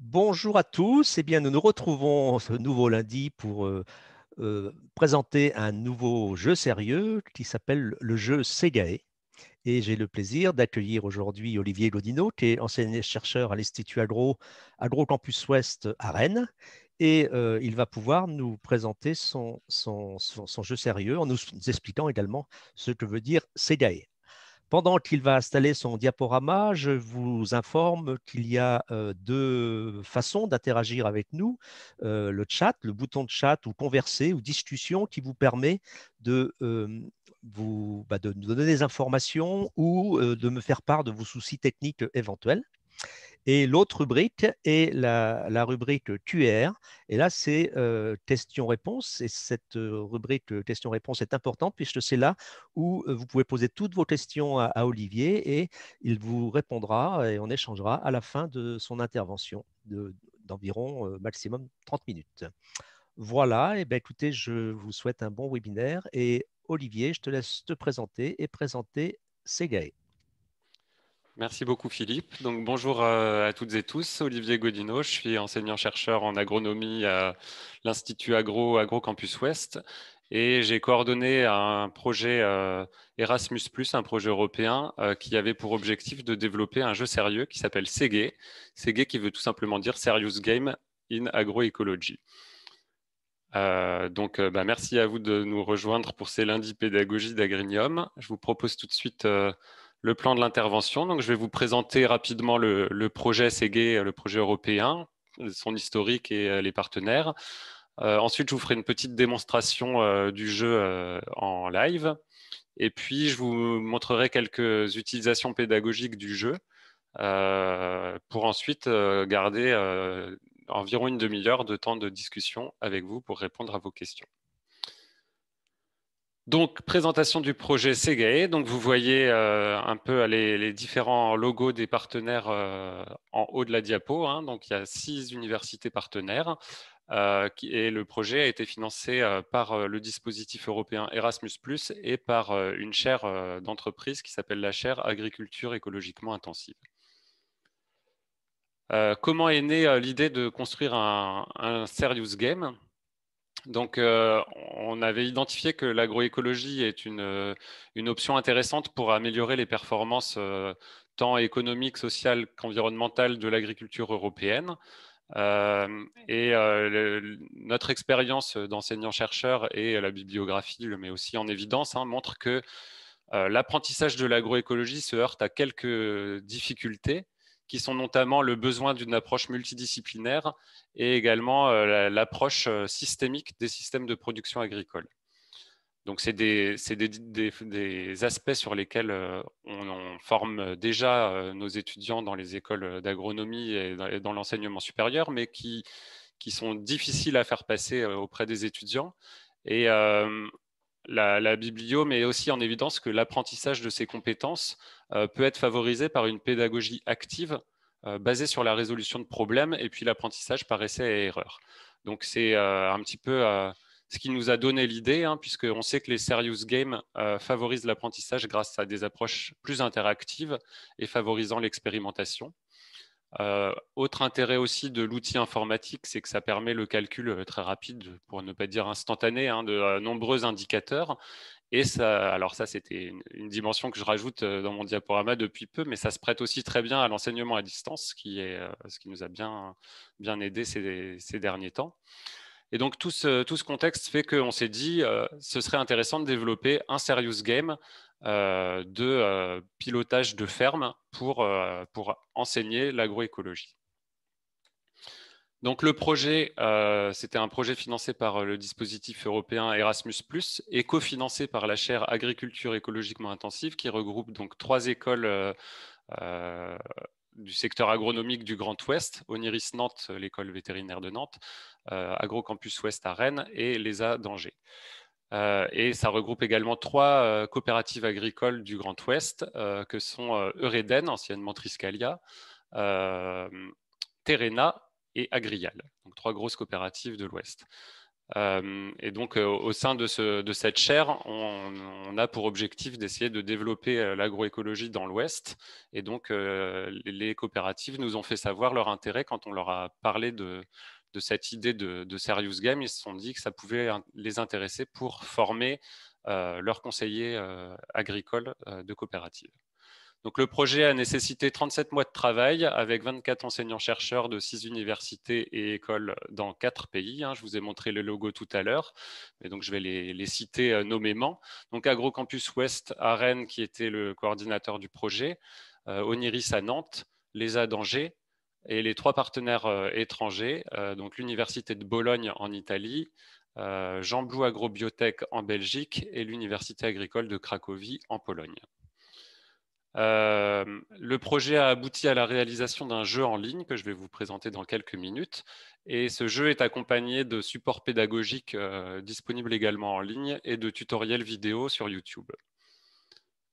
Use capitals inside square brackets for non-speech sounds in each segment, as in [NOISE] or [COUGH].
Bonjour à tous. Eh bien, nous nous retrouvons ce nouveau lundi pour euh, euh, présenter un nouveau jeu sérieux qui s'appelle le jeu Segae. Et j'ai le plaisir d'accueillir aujourd'hui Olivier godinot qui est enseignant chercheur à l'Institut Agro, Campus Ouest à Rennes. Et euh, il va pouvoir nous présenter son, son, jeu sérieux en nous expliquant également ce que veut dire Segae. Pendant qu'il va installer son diaporama, je vous informe qu'il y a euh, deux façons d'interagir avec nous. Euh, le chat, le bouton de chat ou converser ou discussion qui vous permet de euh, vous, bah, donner des informations ou de me faire part de vos soucis techniques éventuels. Et l'autre rubrique est la, rubrique QR. Et là, c'est question euh, questions-réponses. Et cette euh, rubrique questions-réponses est importante puisque c'est là où euh, vous pouvez poser toutes vos questions à, Olivier et il vous répondra et on échangera à la fin de son intervention d'environ de, maximum 30 minutes. Voilà, et bien écoutez, je vous souhaite un bon webinaire et Olivier, je te laisse te présenter et présenter Segae. Merci beaucoup Philippe. Donc bonjour euh, à, toutes et tous. Olivier Godineau, je suis enseignant-chercheur en agronomie à l'Institut Agro Agro Campus Ouest et j'ai coordonné un projet euh, Erasmus+, un projet européen euh, qui avait pour objectif de développer un jeu sérieux qui s'appelle Sege. Sege qui veut tout simplement dire Serious Game in Agroecology. Euh, donc, bah, merci à vous de nous rejoindre pour ces lundis pédagogie d'Agrinium. Je vous propose tout de suite le plan de l'intervention. Donc, je vais vous présenter rapidement le, projet SEGE, le projet européen, son historique et euh, les partenaires. Euh, ensuite, je vous ferai une petite démonstration euh, du jeu en live. Et puis, je vous montrerai quelques utilisations pédagogiques du jeu pour ensuite garder environ une demi-heure de temps de discussion avec vous pour répondre à vos questions. Donc, présentation du projet Segae. Donc, vous voyez euh, un peu les, différents logos des partenaires euh, en haut de la diapo. Hein. Donc, il y a six universités partenaires. Euh, et le projet a été financé par le dispositif européen Erasmus, et par une chaire d'entreprise qui s'appelle la chaire Agriculture écologiquement intensive. comment est née l'idée de construire un serious game donc, euh, on avait identifié que l'agroécologie est une, euh, option intéressante pour améliorer les performances euh, tant économiques, sociales qu'environnementales de l'agriculture européenne. et notre expérience d'enseignant-chercheur et la bibliographie le met aussi en évidence, hein, montre que l'apprentissage de l'agroécologie se heurte à quelques difficultés qui sont notamment le besoin d'une approche multidisciplinaire et également euh, l'approche euh, systémique des systèmes de production agricole. Donc, c'est des, aspects sur lesquels euh, on, forme déjà nos étudiants dans les écoles d'agronomie et dans, l'enseignement supérieur, mais qui, qui, sont difficiles à faire passer auprès des étudiants. Et la, la, biblio met aussi en évidence que l'apprentissage de ces compétences euh, peut être favorisé par une pédagogie active euh, basée sur la résolution de problèmes et puis l'apprentissage par essai et erreur. Donc c'est euh, un petit peu ce qui nous a donné l'idée, hein, puisqu'on sait que les serious games favorisent l'apprentissage grâce à des approches plus interactives et favorisant l'expérimentation. Euh, autre intérêt aussi de l'outil informatique, c'est que ça permet le calcul euh, très rapide, pour ne pas dire instantané, hein, de euh, nombreux indicateurs. Et ça, alors ça, c'était une, dimension que je rajoute dans mon diaporama depuis peu, mais ça se prête aussi très bien à l'enseignement à distance, ce qui, est, ce qui nous a bien, bien aidé ces, derniers temps. Et donc tout ce, tout ce contexte fait qu'on s'est dit, ce serait intéressant de développer un serious game euh, de euh, pilotage de ferme euh, pour, enseigner l'agroécologie. Donc le projet, c'était un projet financé par le dispositif européen Erasmus+, et cofinancé par la chaire Agriculture écologiquement intensive, qui regroupe donc trois écoles du secteur agronomique du Grand Ouest, Oniris Nantes, l'école vétérinaire de Nantes, Agrocampus Ouest à Rennes et l'ESA d'Angers. Euh, et ça regroupe également trois euh, coopératives agricoles du Grand Ouest, euh, que sont Eureden, anciennement Triscalia, Terena et Agrial, donc trois grosses coopératives de l'Ouest. et donc, au sein de, cette chaire, on, a pour objectif d'essayer de développer l'agroécologie dans l'Ouest. Et donc, les coopératives nous ont fait savoir leur intérêt quand on leur a parlé de, de cette idée de, Serious Game, ils se sont dit que ça pouvait les intéresser pour former euh, leurs conseillers euh, agricoles euh, de coopérative. Donc, le projet a nécessité 37 mois de travail avec 24 enseignants-chercheurs de 6 universités et écoles dans 4 pays. Hein. Je vous ai montré le logo tout à l'heure, mais donc je vais les, citer nommément. Donc, Agrocampus Ouest à Rennes, qui était le coordinateur du projet, Oniris à Nantes, l'ESA d'Angers, et les trois partenaires euh, étrangers, euh, donc l'Université de Bologne en Italie, euh, Jean Blou Agrobiotech en Belgique et l'Université agricole de Cracovie en Pologne. le projet a abouti à la réalisation d'un jeu en ligne que je vais vous présenter dans quelques minutes. Et ce jeu est accompagné de supports pédagogiques disponibles également en ligne et de tutoriels vidéo sur YouTube.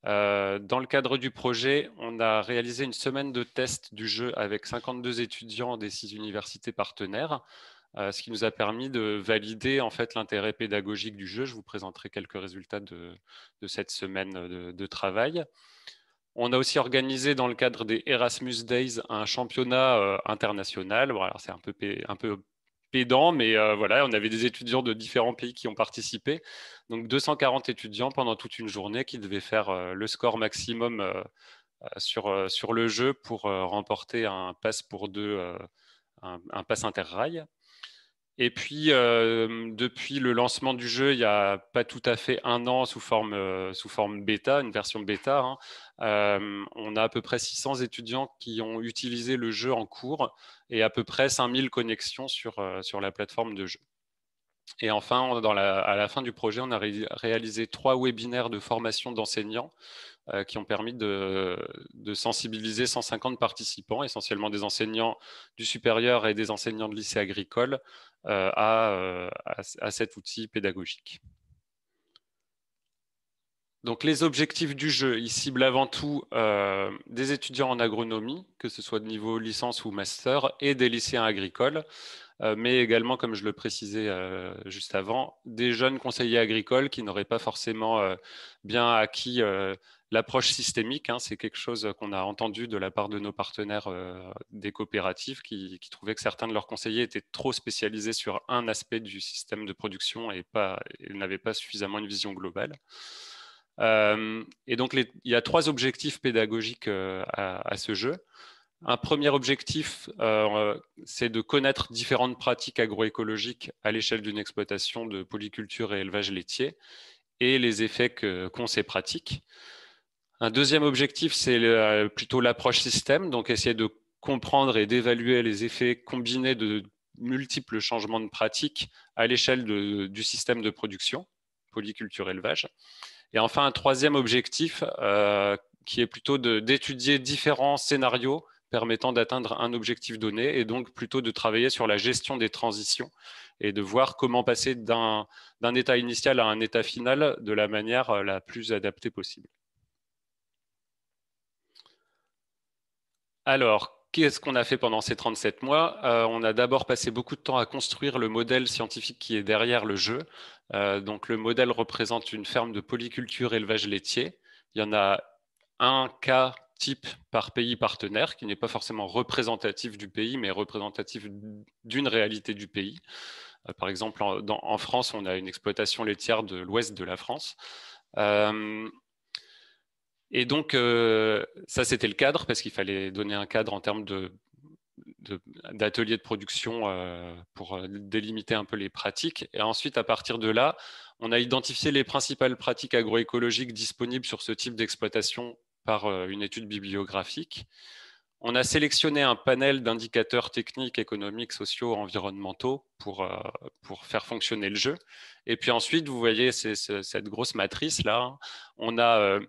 Euh, dans le cadre du projet, on a réalisé une semaine de test du jeu avec 52 étudiants des six universités partenaires, euh, ce qui nous a permis de valider en fait l'intérêt pédagogique du jeu. Je vous présenterai quelques résultats de, cette semaine de, travail. On a aussi organisé dans le cadre des Erasmus Days un championnat euh, international. Bon, c'est un peu, un peu pédant, mais euh, voilà, on avait des étudiants de différents pays qui ont participé. Donc 240 étudiants pendant toute une journée qui devaient faire euh, le score maximum euh, sur, le jeu pour remporter un pass pour deux, un, un pass interrail. Et puis, euh, depuis le lancement du jeu, il n'y a pas tout à fait un an, sous forme, euh, sous forme bêta, une version bêta, hein, euh, on a à peu près 600 étudiants qui ont utilisé le jeu en cours et à peu près 5000 connexions sur la plateforme de jeu. Et enfin, à la fin du projet, on a réalisé trois webinaires de formation d'enseignants euh, qui ont permis de, sensibiliser 150 participants, essentiellement des enseignants du supérieur et des enseignants de lycée agricole, euh, euh, à cet outil pédagogique. Donc les objectifs du jeu, ils ciblent avant tout euh, des étudiants en agronomie, que ce soit de niveau licence ou master, et des lycéens agricoles, euh, mais également, comme je le précisais euh, juste avant, des jeunes conseillers agricoles qui n'auraient pas forcément bien acquis l'approche systémique. Hein. C'est quelque chose qu'on a entendu de la part de nos partenaires des coopératives qui, trouvaient que certains de leurs conseillers étaient trop spécialisés sur un aspect du système de production et n'avaient pas suffisamment une vision globale. Euh, et donc, il y a trois objectifs pédagogiques euh, à, ce jeu. Un premier objectif, euh, c'est de connaître différentes pratiques agroécologiques à l'échelle d'une exploitation de polyculture et élevage laitier et les effets qu'ont ces pratiques. Un deuxième objectif, c'est plutôt l'approche système, donc essayer de comprendre et d'évaluer les effets combinés de multiples changements de pratiques à l'échelle du système de production, polyculture-élevage. Et enfin, un troisième objectif euh, qui est plutôt d'étudier différents scénarios permettant d'atteindre un objectif donné et donc plutôt de travailler sur la gestion des transitions et de voir comment passer d'un état initial à un état final de la manière euh, la plus adaptée possible. Alors, qu'est-ce qu'on a fait pendant ces 37 mois euh, On a d'abord passé beaucoup de temps à construire le modèle scientifique qui est derrière le jeu. Euh, donc le modèle représente une ferme de polyculture élevage laitier. Il y en a un cas type par pays partenaire qui n'est pas forcément représentatif du pays, mais représentatif d'une réalité du pays. Euh, par exemple, en, France, on a une exploitation laitière de l'ouest de la France. Et donc, euh, ça, c'était le cadre, parce qu'il fallait donner un cadre en termes de, d'ateliers de, production euh, pour euh, délimiter un peu les pratiques. Et ensuite, à partir de là, on a identifié les principales pratiques agroécologiques disponibles sur ce type d'exploitation par une étude bibliographique. On a sélectionné un panel d'indicateurs techniques, économiques, sociaux, environnementaux pour, pour faire fonctionner le jeu. Et puis ensuite, vous voyez cette grosse matrice là. On a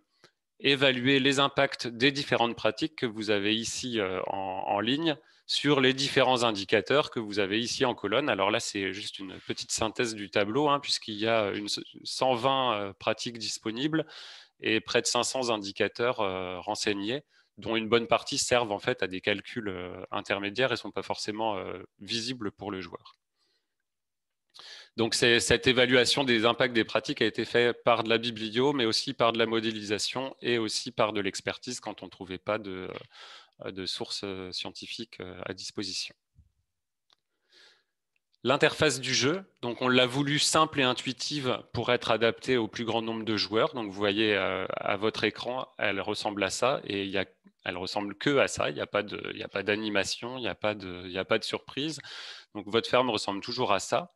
évaluer les impacts des différentes pratiques que vous avez ici euh, en, ligne sur les différents indicateurs que vous avez ici en colonne. Alors là, c'est juste une petite synthèse du tableau, hein, puisqu'il y a 120 euh, pratiques disponibles et près de 500 indicateurs euh, renseignés, dont une bonne partie servent en fait à des calculs intermédiaires et ne sont pas forcément visibles pour le joueur. Donc cette évaluation des impacts des pratiques a été faite par de la biblio, mais aussi par de la modélisation et aussi par de l'expertise quand on ne trouvait pas de, euh, sources euh, scientifiques euh, à disposition. L'interface du jeu, donc on l'a voulu simple et intuitive pour être adaptée au plus grand nombre de joueurs. Donc vous voyez à votre écran, elle ressemble à ça et il y a, elle ressemble que à ça. Il n'y a pas d'animation, il n'y a, a, pas de surprise. Donc votre ferme ressemble toujours à ça.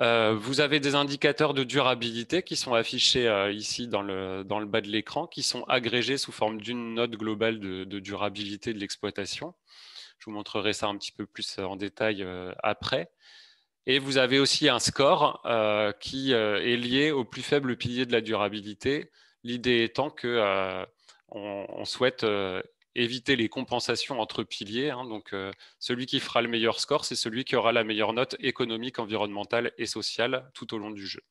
Euh, vous avez des indicateurs de durabilité qui sont affichés euh, ici dans le, dans le, bas de l'écran, qui sont agrégés sous forme d'une note globale de, durabilité de l'exploitation. Je vous montrerai ça un petit peu plus euh, en détail après. Et vous avez aussi un score qui est lié au plus faible pilier de la durabilité. L'idée étant que on, souhaite éviter les compensations entre piliers. Hein. donc, euh, celui qui fera le meilleur score, c'est celui qui aura la meilleure note économique, environnementale et sociale tout au long du jeu.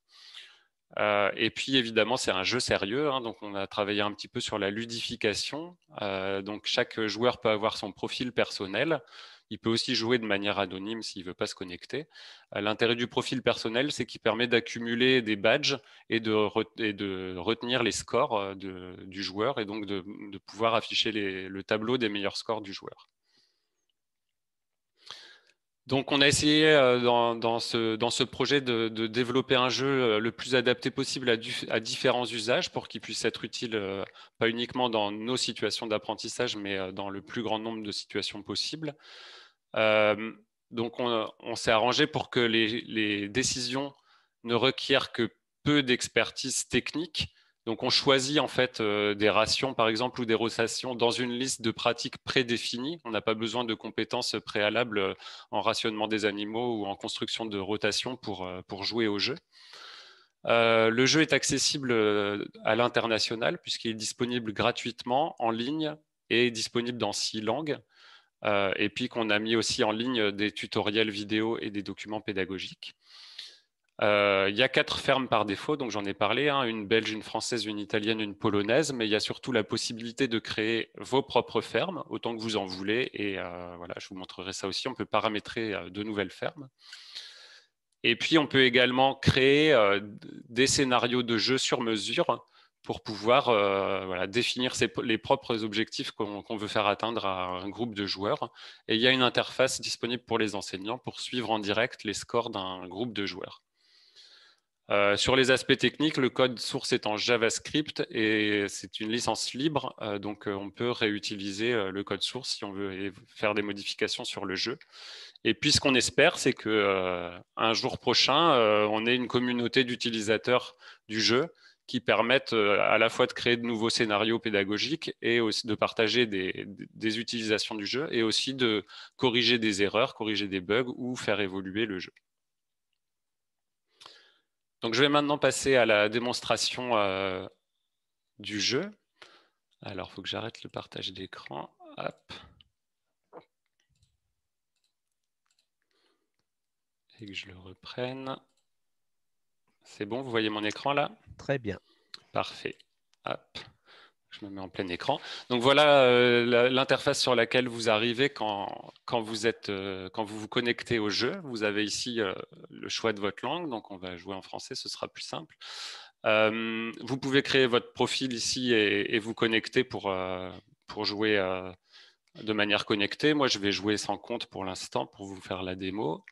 Euh, et puis évidemment, c'est un jeu sérieux, hein. donc on a travaillé un petit peu sur la ludification. Euh, donc chaque joueur peut avoir son profil personnel. Il peut aussi jouer de manière anonyme s'il ne veut pas se connecter. Euh, l'intérêt du profil personnel, c'est qu'il permet d'accumuler des badges et de, retenir les scores euh, du joueur et donc de, pouvoir afficher le tableau des meilleurs scores du joueur. Donc, on a essayé euh, dans, ce, projet de, développer un jeu le plus adapté possible à différents usages pour qu'il puisse être utile, pas uniquement dans nos situations d'apprentissage, mais dans le plus grand nombre de situations possibles. Euh, donc, on, s'est arrangé pour que les, décisions ne requièrent que peu d'expertise technique. Donc, on choisit en fait euh, des rations, par exemple, ou des rotations dans une liste de pratiques prédéfinies. On n'a pas besoin de compétences préalables euh, en rationnement des animaux ou en construction de rotation pour, jouer au jeu. le jeu est accessible à l'international puisqu'il est disponible gratuitement en ligne et disponible dans six langues. Euh, et puis qu'on a mis aussi en ligne des tutoriels vidéo et des documents pédagogiques. Euh, il y a quatre fermes par défaut, donc j'en ai parlé, hein, une belge, une française, une italienne, une polonaise, mais il y a surtout la possibilité de créer vos propres fermes, autant que vous en voulez, et euh, voilà, je vous montrerai ça aussi, on peut paramétrer de nouvelles fermes. Et puis on peut également créer des scénarios de jeu sur mesure, pour pouvoir euh, définir les propres objectifs qu'on veut faire atteindre à un groupe de joueurs. Et il y a une interface disponible pour les enseignants pour suivre en direct les scores d'un groupe de joueurs. Euh, sur les aspects techniques, le code source est en JavaScript et c'est une licence libre, euh, donc on peut réutiliser le code source si on veut faire des modifications sur le jeu. Et puis ce qu'on espère, c'est qu'un jour prochain, on ait une communauté d'utilisateurs du jeu qui permettent euh, à la fois de créer de nouveaux scénarios pédagogiques et aussi de partager des, utilisations du jeu et aussi de corriger des erreurs, corriger des bugs ou faire évoluer le jeu. Donc je vais maintenant passer à la démonstration euh, du jeu. Alors, il faut que j'arrête le partage d'écran. Et que je le reprenne. C'est bon, vous voyez mon écran là Très bien. Parfait. Hop. Je me mets en plein écran. Donc voilà euh, l'interface sur laquelle vous arrivez quand, vous êtes, euh, quand vous vous connectez au jeu. Vous avez ici euh, le choix de votre langue, donc on va jouer en français, ce sera plus simple. vous pouvez créer votre profil ici et, et vous connecter pour, pour jouer de manière connectée. Moi, je vais jouer sans compte pour l'instant pour vous faire la démo.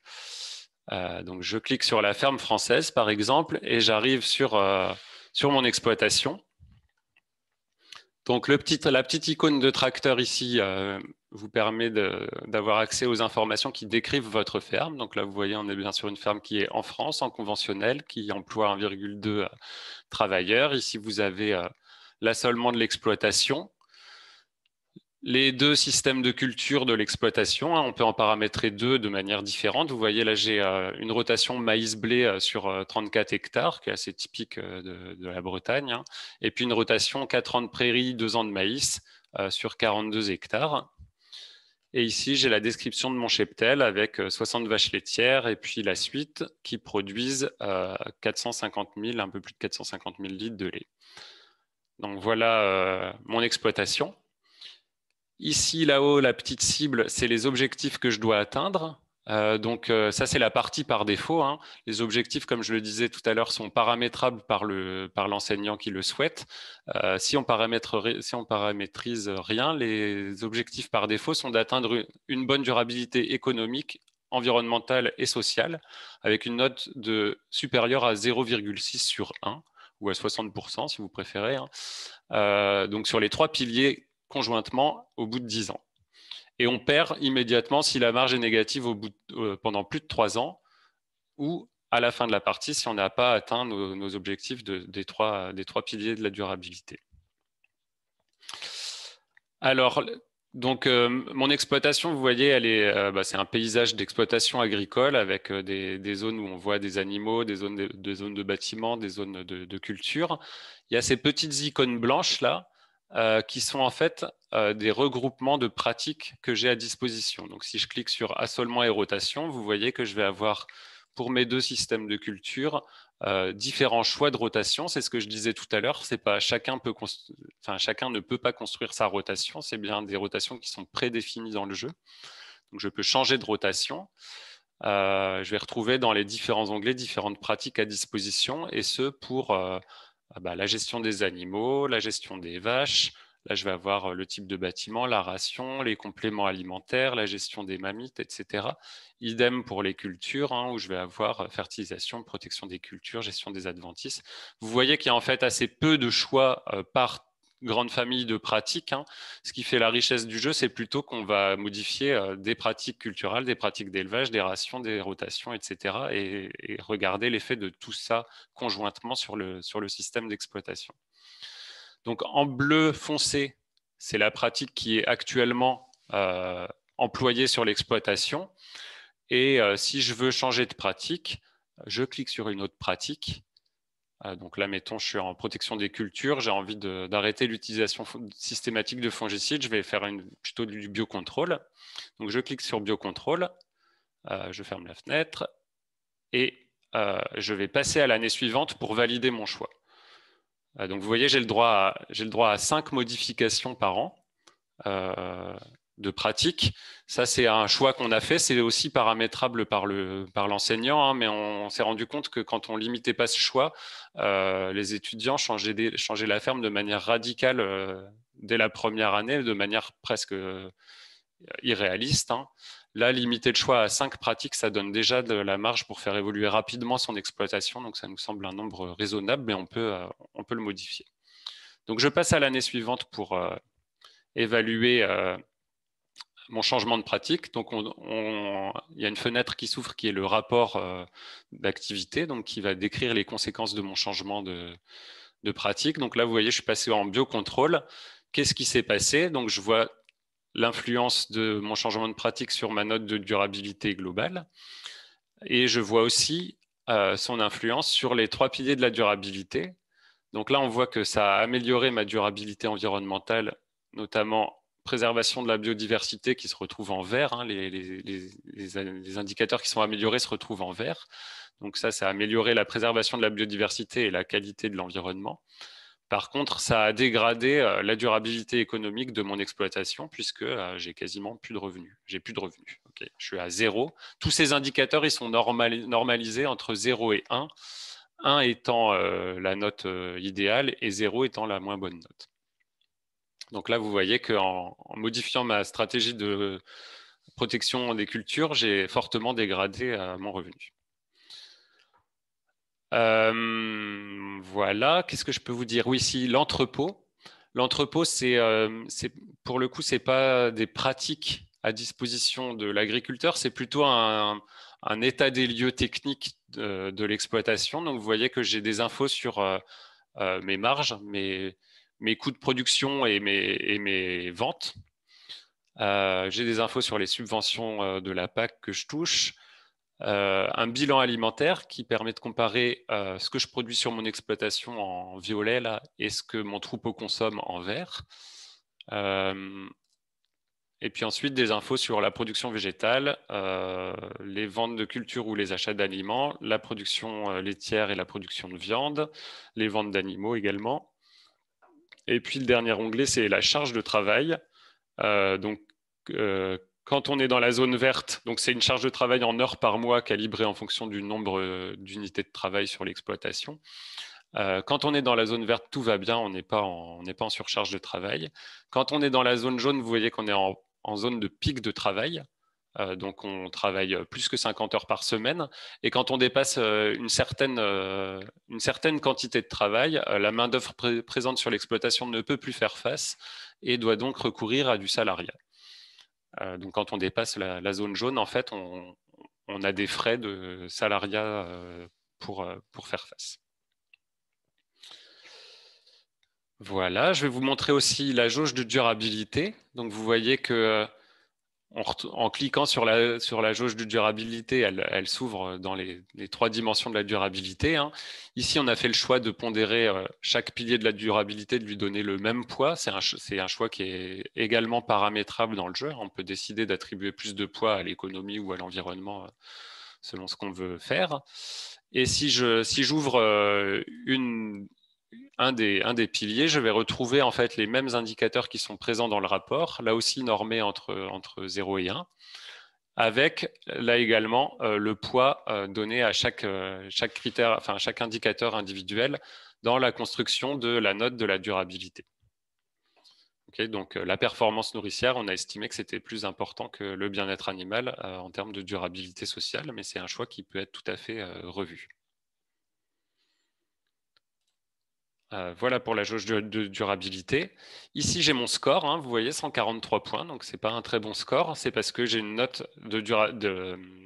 Euh, je clique sur la ferme française par exemple et j'arrive sur, euh, mon exploitation. Donc la petite icône de tracteur ici euh, vous permet d'avoir accès aux informations qui décrivent votre ferme. Donc là vous voyez on est bien sur une ferme qui est en France, en conventionnel, qui emploie 1,2 travailleurs. Ici vous avez l'assolement de l'exploitation les deux systèmes de culture de l'exploitation. Hein, on peut en paramétrer deux de manière différente. Vous voyez, là, j'ai euh, une rotation maïs-blé euh, sur 34 euh, hectares, qui est assez typique de, la Bretagne, hein. et puis une rotation 4 ans de prairie, 2 ans de maïs sur 42 hectares. Et ici, j'ai la description de mon cheptel avec 60 vaches laitières et puis la suite qui produisent 450 000, un peu plus de 450 000 litres de lait. Donc voilà mon exploitation. Ici, là-haut, la petite cible, c'est les objectifs que je dois atteindre. Euh, donc euh, ça, c'est la partie par défaut. Hein. Les objectifs, comme je le disais tout à l'heure, sont paramétrables par l'enseignant le, par qui le souhaite. Euh, si on si on paramétrise rien, les objectifs par défaut sont d'atteindre une bonne durabilité économique, environnementale et sociale, avec une note de supérieure à 0,6 sur 1 ou à 60% si vous préférez. Hein. donc sur les trois piliers conjointement au bout de 10 ans. Et on perd immédiatement si la marge est négative au bout euh, pendant plus de 3 ans ou à la fin de la partie si on n'a pas atteint nos, objectifs des, trois, des trois piliers de la durabilité. Alors, donc, euh, mon exploitation, vous voyez, elle est, euh, bah, c'est un paysage d'exploitation agricole avec des, zones où on voit des animaux, des zones de, zones de bâtiments, des zones de, culture. Il y a ces petites icônes blanches là euh, qui sont en fait euh, des regroupements de pratiques que j'ai à disposition. Donc si je clique sur assolement et rotation, vous voyez que je vais avoir pour mes deux systèmes de culture euh, différents choix de rotation. C'est ce que je disais tout à l'heure, pas chacun enfin, chacun ne peut pas construire sa rotation, c'est bien des rotations qui sont prédéfinies dans le jeu. Donc je peux changer de rotation. je vais retrouver dans les différents onglets différentes pratiques à disposition et ce pour ah bah, la gestion des animaux, la gestion des vaches. Là, je vais avoir euh, le type de bâtiment, la ration, les compléments alimentaires, la gestion des mammites, etc. Idem pour les cultures, hein, où je vais avoir euh, fertilisation, protection des cultures, gestion des adventices. Vous voyez qu'il y a en fait assez peu de choix euh, par grande famille de pratiques. Hein. Ce qui fait la richesse du jeu, c'est plutôt qu'on va modifier euh, des pratiques culturelles, des pratiques d'élevage, des rations, des rotations, etc. Et, regarder l'effet de tout ça conjointement sur le, sur le système d'exploitation. Donc en bleu foncé, c'est la pratique qui est actuellement euh, employée sur l'exploitation. Et euh, si je veux changer de pratique, je clique sur une autre pratique euh, donc là, mettons, je suis en protection des cultures, j'ai envie d'arrêter l'utilisation systématique de fongicides, je vais faire plutôt du biocontrôle. Donc je clique sur biocontrôle, euh, je ferme la fenêtre et euh, je vais passer à l'année suivante pour valider mon choix. donc vous voyez, j'ai le, droit à, le droit à 5 modifications par an de pratiques, Ça, c'est un choix qu'on a fait. C'est aussi paramétrable par l'enseignant, le, par hein, mais on, s'est rendu compte que quand on limitait pas ce choix, euh, les étudiants changeaient, la ferme de manière radicale euh, dès la première année, de manière presque euh, irréaliste. Hein. Là, limiter le choix à cinq pratiques, ça donne déjà de la marge pour faire évoluer rapidement son exploitation. Donc, ça nous semble un nombre raisonnable, mais on peut, on peut le modifier. Donc, je passe à l'année suivante pour évaluer mon changement de pratique. Donc, il y a une fenêtre qui s'ouvre qui est le rapport euh, d'activité, donc qui va décrire les conséquences de mon changement de, pratique. Donc là, vous voyez, je suis passé en biocontrôle. Qu'est-ce qui s'est passé Donc, je vois l'influence de mon changement de pratique sur ma note de durabilité globale. Et je vois aussi euh, son influence sur les trois piliers de la durabilité. Donc là, on voit que ça a amélioré ma durabilité environnementale, notamment préservation de la biodiversité qui se retrouve en vert. Hein, les, indicateurs qui sont améliorés se retrouvent en vert. Donc ça, ça a amélioré la préservation de la biodiversité et la qualité de l'environnement. Par contre, ça a dégradé euh, la durabilité économique de mon exploitation puisque euh, j'ai quasiment plus de revenus. J'ai plus de revenus. Je suis à zéro. Tous ces indicateurs, ils sont normalisés entre 0 et 1. 1 étant euh, la note idéale et 0 étant la moins bonne note. Donc là, vous voyez qu'en en modifiant ma stratégie de protection des cultures, j'ai fortement dégradé euh, mon revenu. Euh, voilà, qu'est-ce que je peux vous dire Oui, si l'entrepôt. L'entrepôt, c'est euh, pour le coup, ce n'est pas des pratiques à disposition de l'agriculteur, c'est plutôt un, état des lieux techniques de, de l'exploitation. Donc, vous voyez que j'ai des infos sur mes marges, mes, mes coûts de production et mes, ventes. Euh, j'ai des infos sur les subventions euh, de la PAC que je touche. Euh, un bilan alimentaire qui permet de comparer ce que je produis sur mon exploitation en violet là, et ce que mon troupeau consomme en vert. et puis ensuite des infos sur la production végétale, les ventes de cultures ou les achats d'aliments, la production laitière et la production de viande, les ventes d'animaux également. Et puis le dernier onglet, c'est la charge de travail. Euh, donc, euh, quand on est dans la zone verte, donc c'est une charge de travail en heures par mois calibrée en fonction du nombre euh, d'unités de travail sur l'exploitation. quand on est dans la zone verte, tout va bien, on n'est pas, en, surcharge de travail. Quand on est dans la zone jaune, vous voyez qu'on est en, zone de pic de travail. Euh, donc on travaille euh, plus que 50 heures par semaine. Et quand on dépasse euh, une, certaine, une certaine quantité de travail, la main-d'œuvre présente sur l'exploitation ne peut plus faire face et doit donc recourir à du salariat. donc quand on dépasse la, zone jaune, en fait, on, on, a des frais de salariat pour, pour faire face. Voilà, je vais vous montrer aussi la jauge de durabilité. Donc vous voyez que en, cliquant sur la, jauge de durabilité, elle, s'ouvre dans les, trois dimensions de la durabilité. Hein. Ici, on a fait le choix de pondérer euh, chaque pilier de la durabilité, de lui donner le même poids. C'est un, choix qui est également paramétrable dans le jeu. On peut décider d'attribuer plus de poids à l'économie ou à l'environnement euh, selon ce qu'on veut faire. Et si j'ouvre euh, une, un des, un des piliers, je vais retrouver en fait les mêmes indicateurs qui sont présents dans le rapport, là aussi normés entre, entre 0 et 1, avec là également euh, le poids euh, donné à chaque, euh, chaque critère, enfin chaque indicateur individuel dans la construction de la note de la durabilité. Ok, donc la performance nourricière, on a estimé que c'était plus important que le bien-être animal en termes de durabilité sociale, mais c'est un choix qui peut être tout à fait revu. Euh, voilà pour la jauge de, durabilité. Ici, j'ai mon score, hein. vous voyez, 143 points, donc ce n'est pas un très bon score, c'est parce que j'ai une note de,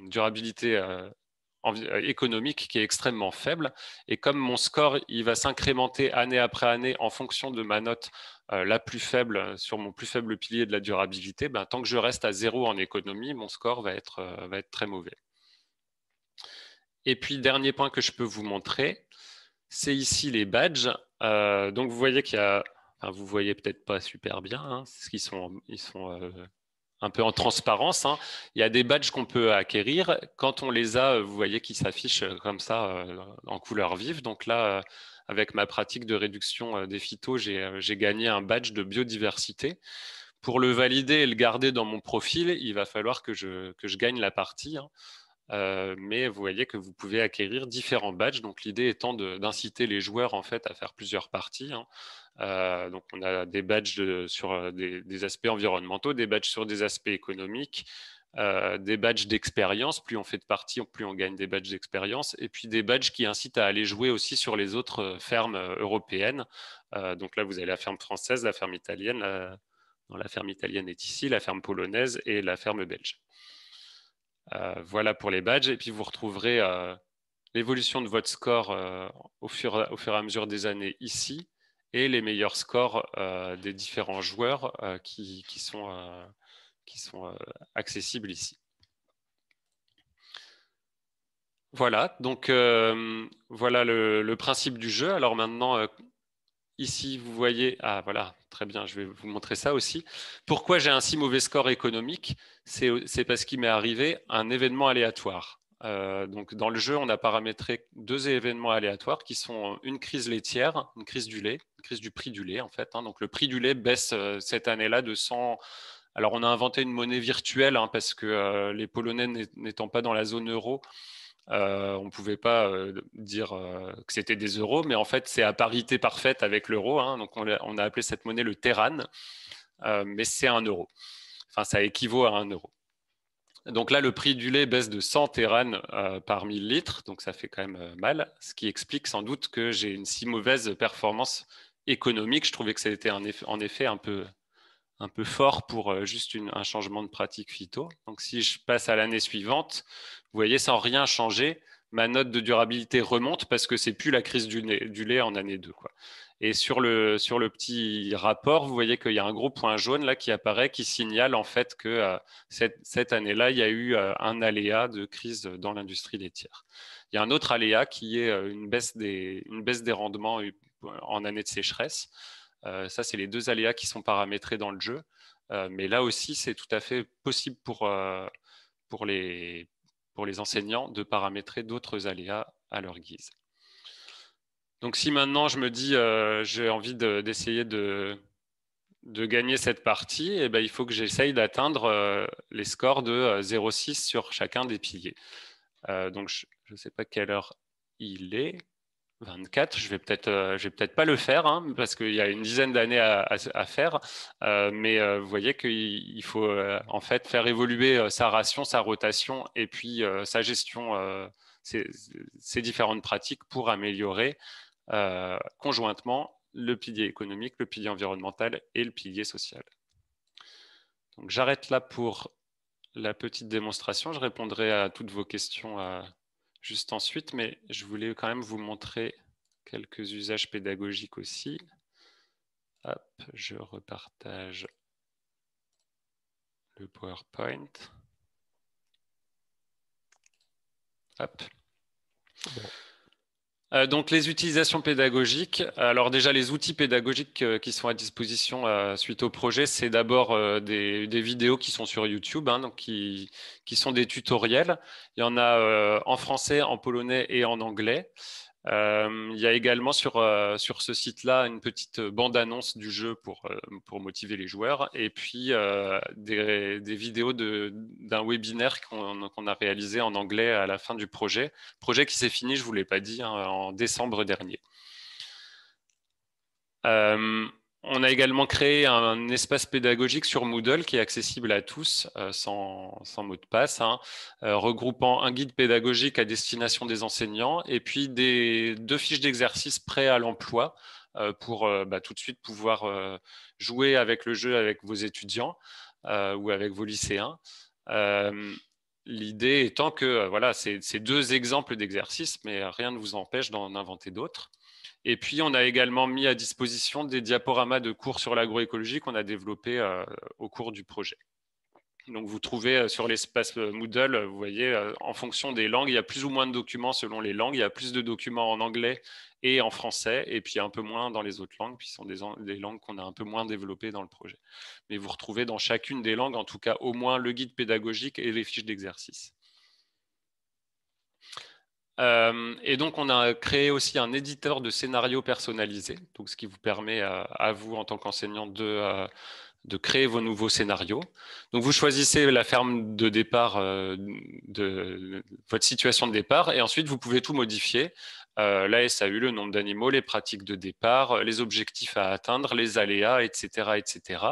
durabilité euh, euh, économique qui est extrêmement faible. Et comme mon score, il va s'incrémenter année après année en fonction de ma note la plus faible sur mon plus faible pilier de la durabilité, ben, tant que je reste à zéro en économie, mon score va être très mauvais. Et puis, dernier point que je peux vous montrer, c'est ici les badges. Euh, donc vous voyez qu'il y a, Vous vous voyez peut-être pas super bien, hein, sont, ils sont euh, un peu en transparence. Hein. Il y a des badges qu'on peut acquérir. Quand on les a, euh, vous voyez qu'ils s'affichent comme ça en couleur vive. Donc là, avec ma pratique de réduction des phytos, j'ai gagné un badge de biodiversité. Pour le valider et le garder dans mon profil, il va falloir que je, que je gagne la partie. Hein. Euh, mais vous voyez que vous pouvez acquérir différents badges. Donc l'idée étant d'inciter les joueurs en fait à faire plusieurs parties. Hein. Euh, donc on a des badges sur euh, des, aspects environnementaux, des badges sur des aspects économiques, des badges d'expérience. Plus on fait de parties, plus on gagne des badges d'expérience. Et puis des badges qui incitent à aller jouer aussi sur les autres fermes européennes. donc là vous avez la ferme française, la ferme italienne. la ferme italienne est ici, la ferme polonaise et la ferme belge. Euh, voilà pour les badges. Et puis vous retrouverez euh, l'évolution de votre score euh, au fur, et à mesure des années ici et les meilleurs scores des différents joueurs qui, sont, qui sont accessibles ici. Voilà, donc voilà le, principe du jeu. Alors maintenant, Ici, vous voyez, ah voilà, très bien, je vais vous montrer ça aussi. Pourquoi j'ai un si mauvais score économique C'est parce qu'il m'est arrivé un événement aléatoire. Euh, donc dans le jeu, on a paramétré deux événements aléatoires qui sont euh, une crise laitière, une crise du lait, une crise du prix du lait en fait. Hein. Donc le prix du lait baisse euh, cette année-là de 100. Alors on a inventé une monnaie virtuelle hein, parce que les Polonais n'étant pas dans la zone euro, euh, on ne pouvait pas euh, dire euh, que c'était des euros, mais en fait, c'est à parité parfaite avec l'euro. Hein. donc, on, a appelé cette monnaie le terran, mais c'est un euro. Enfin, ça équivaut à un euro. Donc là, le prix du lait baisse de 100 terran par 1000 litres, donc ça fait quand même mal, ce qui explique sans doute que j'ai une si mauvaise performance économique. Je trouvais que c'était eff en effet un peu, fort pour juste un changement de pratique phyto. Donc si je passe à l'année suivante, vous voyez, sans rien changer, ma note de durabilité remonte parce que c'est plus la crise du lait, en année 2. Et sur le, sur le petit rapport, vous voyez qu'il y a un gros point jaune là qui apparaît, qui signale en fait que euh, cette, année-là, il y a eu euh, un aléa de crise dans l'industrie laitière. Il y a un autre aléa qui est euh, une, baisse des, une baisse des rendements en année de sécheresse. ça, c'est les deux aléas qui sont paramétrés dans le jeu. mais là aussi, c'est tout à fait possible pour, pour les, pour les enseignants de paramétrer d'autres aléas à leur guise. Donc si maintenant je me dis euh, j'ai envie d'essayer de, gagner cette partie, eh bien, il faut que j'essaye d'atteindre euh, les scores de 0,6 euh, sur chacun des piliers. donc je ne sais pas quelle heure il est. 24, je vais peut-être, euh, je vais peut-être pas le faire hein, parce qu'il y a une dizaine d'années à, faire. Euh, mais euh, vous voyez qu'il faut en fait faire évoluer sa ration, sa rotation et puis sa gestion, ces, différentes pratiques pour améliorer conjointement le pilier économique, le pilier environnemental et le pilier social. Donc j'arrête là pour la petite démonstration. Je répondrai à toutes vos questions juste ensuite, mais je voulais quand même vous montrer quelques usages pédagogiques aussi. Hop, je repartage le PowerPoint. Hop. Euh, donc les utilisations pédagogiques. Alors déjà les outils pédagogiques euh, qui sont à disposition euh, suite au projet, c'est d'abord des, vidéos qui sont sur YouTube, hein, donc qui, sont des tutoriels. Il y en a en français, en polonais et en anglais. Euh, il y a également sur, euh, sur ce site-là une petite bande-annonce du jeu pour, euh, pour motiver les joueurs et puis des, vidéos d'un webinaire qu'on a réalisé en anglais à la fin du projet. Projet qui s'est fini, je ne vous l'ai pas dit, hein, en décembre dernier. On a également créé un espace pédagogique sur Moodle qui est accessible à tous euh, sans, mot de passe, hein, euh, regroupant un guide pédagogique à destination des enseignants et puis des, deux fiches d'exercice prêts à l'emploi euh, pour bah, tout de suite pouvoir jouer avec le jeu avec vos étudiants ou avec vos lycéens. L'idée étant que voilà, c'est deux exemples d'exercices, mais rien ne vous empêche d'en inventer d'autres. Et puis, on a également mis à disposition des diaporamas de cours sur l'agroécologie qu'on a développés euh, au cours du projet. Donc, vous trouvez euh, sur l'espace euh, Moodle, vous voyez, en fonction des langues, il y a plus ou moins de documents selon les langues. Il y a plus de documents en anglais et en français, et puis un peu moins dans les autres langues, puis ce sont des, langues qu'on a un peu moins développées dans le projet. Mais vous retrouvez dans chacune des langues, en tout cas, au moins le guide pédagogique et les fiches d'exercice. Euh, et donc, on a créé aussi un éditeur de scénarios personnalisés, donc ce qui vous permet euh, à, vous, en tant qu'enseignant, euh, de, créer vos nouveaux scénarios. Donc, vous choisissez la ferme de départ, de, votre situation de départ, et ensuite, vous pouvez tout modifier euh, la SAU, le nombre d'animaux, les pratiques de départ, euh, les objectifs à atteindre, les aléas, etc. etc.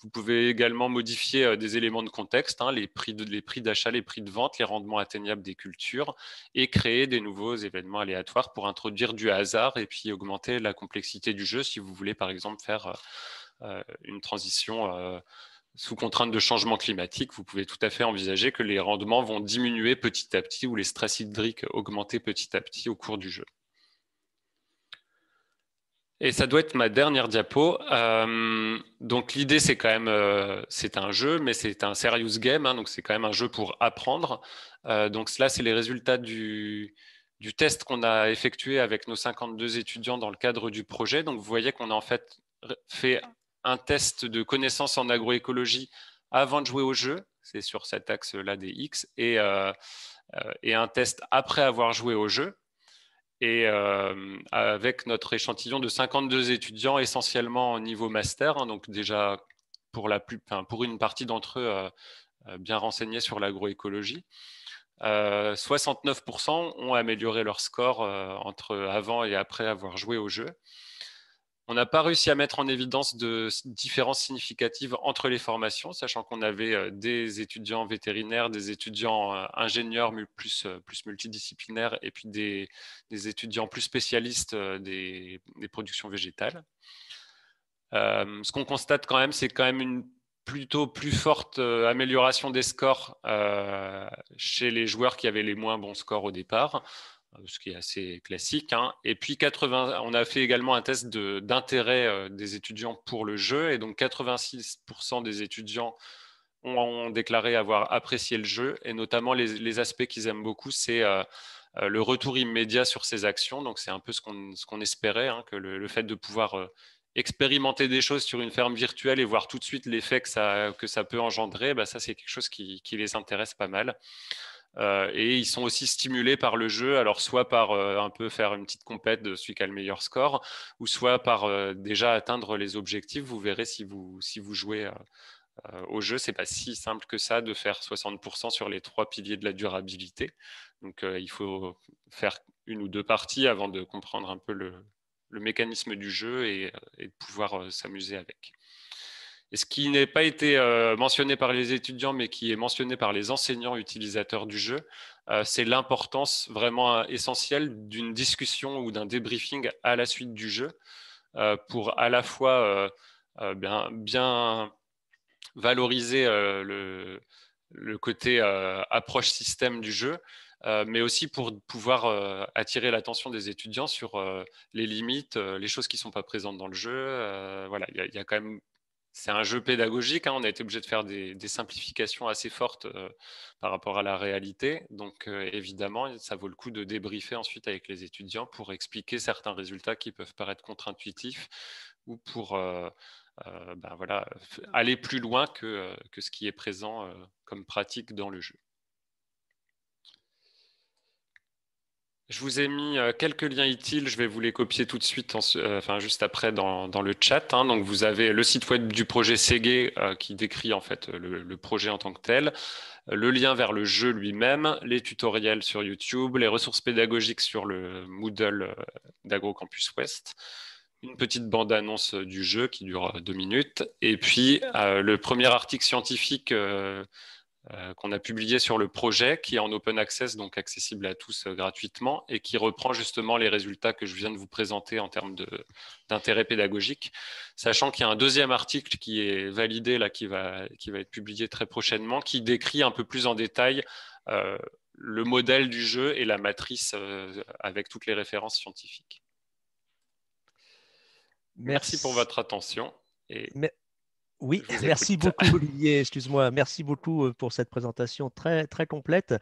Vous pouvez également modifier euh, des éléments de contexte, hein, les prix d'achat, les, prix de vente, les rendements atteignables des cultures, et créer des nouveaux événements aléatoires pour introduire du hasard et puis augmenter la complexité du jeu si vous voulez par exemple faire une transition sous contrainte de changement climatique, vous pouvez tout à fait envisager que les rendements vont diminuer petit à petit ou les stress hydriques augmenter petit à petit au cours du jeu. Et ça doit être ma dernière diapo. Euh, donc l'idée, c'est quand même, euh, c'est un jeu, mais c'est un serious game, hein, donc c'est quand même un jeu pour apprendre. Euh, donc là, c'est les résultats du, du test qu'on a effectué avec nos 52 étudiants dans le cadre du projet. Donc vous voyez qu'on a en fait fait un test de connaissances en agroécologie avant de jouer au jeu, c'est sur cet axe-là des X, et, euh, euh, un test après avoir joué au jeu, et euh, avec notre échantillon de 52 étudiants essentiellement au niveau master, hein, donc déjà pour, une partie d'entre eux bien renseignés sur l'agroécologie. 69% ont amélioré leur score entre avant et après avoir joué au jeu. On n'a pas réussi à mettre en évidence de différences significatives entre les formations, sachant qu'on avait euh, des étudiants vétérinaires, des étudiants euh, ingénieurs euh, plus, multidisciplinaires et puis des, étudiants plus spécialistes des, productions végétales. ce qu'on constate quand même, c'est quand même une plutôt plus forte amélioration des scores chez les joueurs qui avaient les moins bons scores au départ. Euh, ce qui est assez classique. Hein. Et puis 80, on a fait également un test d'intérêt euh, des étudiants pour le jeu, et donc 86% des étudiants ont, déclaré avoir apprécié le jeu, et notamment les, aspects qu'ils aiment beaucoup, c'est euh, le retour immédiat sur ses actions. Donc c'est un peu ce qu'on espérait, hein, que le, fait de pouvoir expérimenter des choses sur une ferme virtuelle et voir tout de suite l'effet que ça, peut engendrer, bah, ça c'est quelque chose qui, les intéresse pas mal. Euh, et ils sont aussi stimulés par le jeu, alors soit par euh, un peu faire une petite compète de celui qui a le meilleur score, ou soit par euh, déjà atteindre les objectifs. Vous verrez si vous, jouez au jeu, c'est pas si simple que ça de faire 60% sur les trois piliers de la durabilité. Donc il faut faire une ou deux parties avant de comprendre un peu le, mécanisme du jeu et, et de pouvoir s'amuser avec et ce qui n'est pas été euh, mentionné par les étudiants, mais qui est mentionné par les enseignants utilisateurs du jeu, euh, c'est l'importance vraiment euh, essentielle d'une discussion ou d'un débriefing à la suite du jeu pour à la fois bien, valoriser le, côté approche système du jeu, mais aussi pour pouvoir attirer l'attention des étudiants sur les limites, les choses qui ne sont pas présentes dans le jeu. voilà, il y, a quand même c'est un jeu pédagogique. Hein. On a été obligé de faire des, simplifications assez fortes euh, par rapport à la réalité. Donc, euh, évidemment, ça vaut le coup de débriefer ensuite avec les étudiants pour expliquer certains résultats qui peuvent paraître contre-intuitifs ou pour euh, ben voilà, aller plus loin que, que ce qui est présent comme pratique dans le jeu. Je vous ai mis euh, quelques liens utiles, je vais vous les copier tout de suite, euh, enfin juste après dans, le chat. Hein. Donc vous avez le site web du projet Ségué euh, qui décrit en fait le, projet en tant que tel, le lien vers le jeu lui-même, les tutoriels sur YouTube, les ressources pédagogiques sur le Moodle d'Agro Campus Ouest, une petite bande-annonce du jeu qui dure deux minutes, et puis le premier article scientifique euh, qu'on a publié sur le projet, qui est en open access, donc accessible à tous euh, gratuitement, et qui reprend justement les résultats que je viens de vous présenter en termes d'intérêt pédagogique, sachant qu'il y a un deuxième article qui est validé, là, qui va, qui va être publié très prochainement, qui décrit un peu plus en détail euh, le modèle du jeu et la matrice avec toutes les références scientifiques. Merci, pour votre attention. Et... Oui, merci beaucoup Olivier, excuse-moi, merci beaucoup euh, pour cette présentation très, très complète.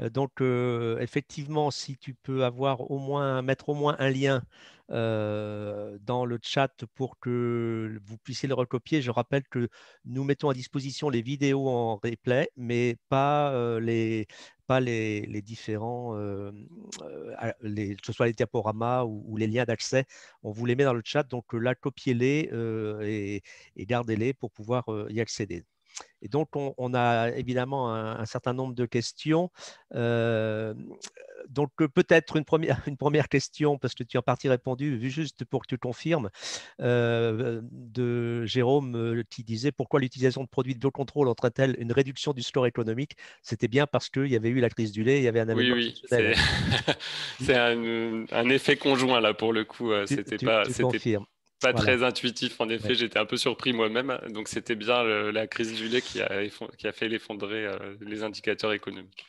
Euh, donc euh, effectivement, si tu peux avoir au moins, mettre au moins un lien euh, dans le chat pour que vous puissiez le recopier. Je rappelle que nous mettons à disposition les vidéos en replay, mais pas euh, les pas les, différents, euh, que ce soit les diaporamas ou, les liens d'accès, on vous les met dans le chat, donc là, copiez-les et gardez-les pour pouvoir y accéder. Et donc, on, a évidemment un, certain nombre de questions. Euh, donc, euh, peut-être une première, [LAUGHS] une première question, parce que tu as en partie répondu, juste pour que tu confirmes, euh, de Jérôme qui disait pourquoi l'utilisation de produits de biocontrôle entraîne-t-elle une réduction du score économique C'était bien parce qu'il y avait eu la crise du lait, il y avait un Oui, oui, c'est [LAUGHS] un, effet conjoint là pour le coup. C'était pas. Tu pas très intuitif, en effet. J'étais un peu surpris moi-même. Donc, c'était bien la crise du lait qui a, fait l'effondrer euh, les indicateurs économiques.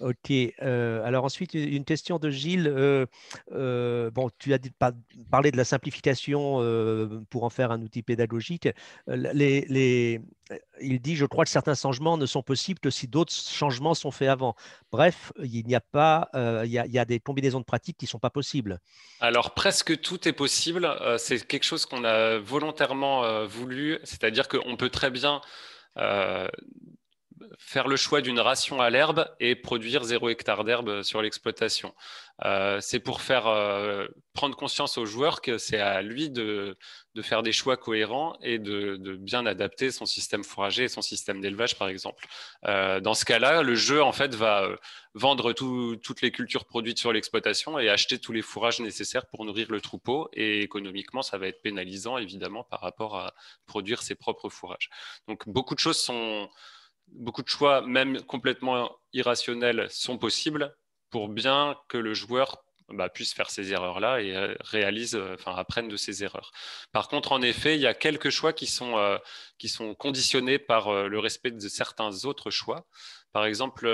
Ok. Euh, alors ensuite, une question de Gilles. Euh, euh, bon, tu as dit, parlé de la simplification pour en faire un outil pédagogique. Les, il dit, je crois que certains changements ne sont possibles que si d'autres changements sont faits avant. Bref, il n'y a pas, il y a, il, y a, des combinaisons de pratiques qui ne sont pas possibles. Alors presque tout est possible. C'est quelque chose qu'on a volontairement voulu, c'est-à-dire qu'on peut très bien faire le choix d'une ration à l'herbe et produire zéro hectare d'herbe sur l'exploitation. Euh, c'est pour faire euh, prendre conscience aux joueurs que c'est à lui de, faire des choix cohérents et de, bien adapter son système fourrager et son système d'élevage, par exemple. Euh, dans ce cas-là, le jeu en fait va vendre toutes les cultures produites sur l'exploitation et acheter tous les fourrages nécessaires pour nourrir le troupeau. Et économiquement, ça va être pénalisant évidemment par rapport à produire ses propres fourrages. Donc beaucoup de choses sont beaucoup de choix, même complètement irrationnels, sont possibles pour bien que le joueur bah, puisse faire ces erreurs-là et euh, réalise, euh, enfin, apprenne de ces erreurs. Par contre, en effet, il y a quelques choix qui sont, euh, qui sont conditionnés par le respect de certains autres choix. Par exemple,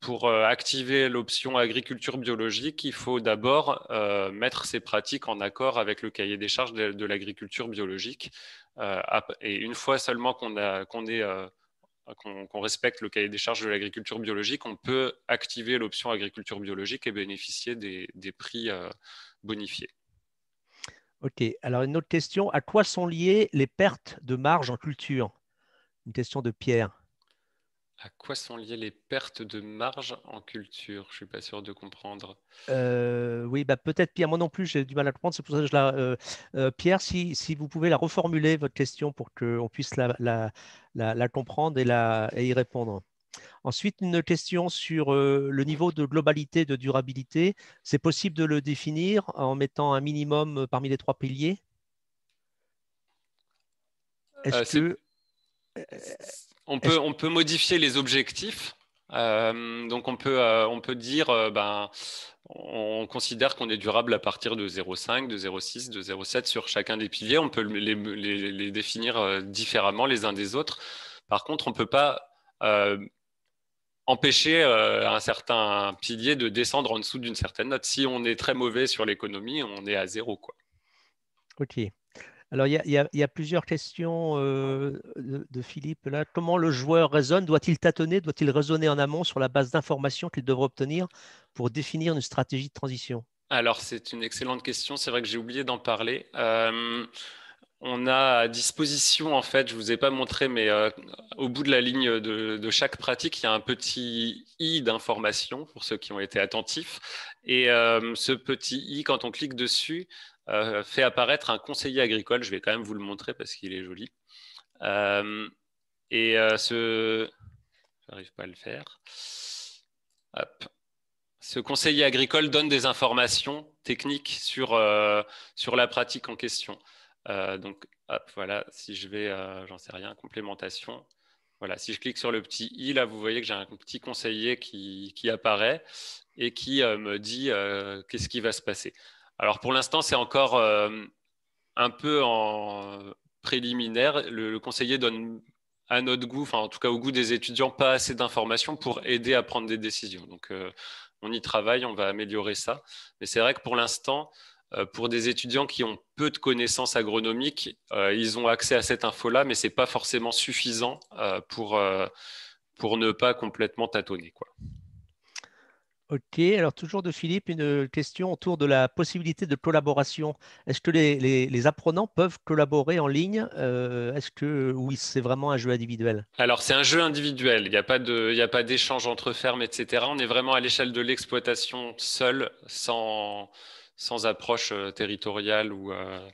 pour activer l'option agriculture biologique, il faut d'abord mettre ses pratiques en accord avec le cahier des charges de, l'agriculture biologique. et une fois seulement qu'on qu'on est qu'on respecte le cahier des charges de l'agriculture biologique, on peut activer l'option agriculture biologique et bénéficier des, des prix euh, bonifiés. Ok, alors une autre question, à quoi sont liées les pertes de marge en culture Une question de Pierre à quoi sont liées les pertes de marge en culture Je suis pas sûr de comprendre. Euh, oui, bah peut-être Pierre, moi non plus, j'ai du mal à comprendre. Euh, euh, Pierre, si, si, vous pouvez la reformuler, votre question, pour qu'on puisse la, la, la, la, comprendre et, la, et y répondre. Ensuite, une question sur le niveau de globalité, de durabilité. C'est possible de le définir en mettant un minimum parmi les trois piliers Est-ce que. On peut, on peut modifier les objectifs. Euh, donc on peut, euh, on peut dire, euh, ben, on considère qu'on est durable à partir de 0,5, de 0,6, de 0,7 sur chacun des piliers. On peut les, définir différemment les uns des autres. Par contre, on ne peut pas empêcher un certain pilier de descendre en dessous d'une certaine note. Si on est très mauvais sur l'économie, on est à zéro. Quoi. Ok. Alors, il y, a plusieurs questions euh, de, Philippe. Là. Comment le joueur raisonne Doit-il tâtonner Doit-il raisonner en amont sur la base d'informations qu'il devrait obtenir pour définir une stratégie de transition Alors, c'est une excellente question. C'est vrai que j'ai oublié d'en parler. Euh, on a à disposition, en fait, je ne vous ai pas montré, mais euh, au bout de la ligne de, de, chaque pratique, il y a un petit i d'information pour ceux qui ont été attentifs. Et ce petit i, quand on clique dessus, euh, fait apparaître un conseiller agricole. Je vais quand même vous le montrer parce qu'il est joli. Euh, et euh, ce, n'arrive pas à le faire. Hop. Ce conseiller agricole donne des informations techniques sur, sur la pratique en question. donc, voilà, si je vais, j'en sais rien, complémentation. Voilà, si je clique sur le petit i, là, vous voyez que j'ai un petit conseiller qui, qui apparaît et qui me dit qu'est-ce qui va se passer. Alors pour l'instant, c'est encore euh, un peu en préliminaire. Le, conseiller donne à notre goût, enfin en tout cas au goût des étudiants, pas assez d'informations pour aider à prendre des décisions. Donc euh, on y travaille, on va améliorer ça. Mais c'est vrai que pour l'instant, euh, pour des étudiants qui ont peu de connaissances agronomiques, ils ont accès à cette info-là, mais ce n'est pas forcément suffisant pour, pour ne pas complètement tâtonner. Quoi. Ok, alors toujours de Philippe, une question autour de la possibilité de collaboration. Est-ce que les, apprenants peuvent collaborer en ligne euh, Est-ce que oui, c'est vraiment un jeu individuel Alors c'est un jeu individuel, il n'y a pas d'échange entre fermes, etc. On est vraiment à l'échelle de l'exploitation seule, sans, sans approche euh, territoriale ou, euh,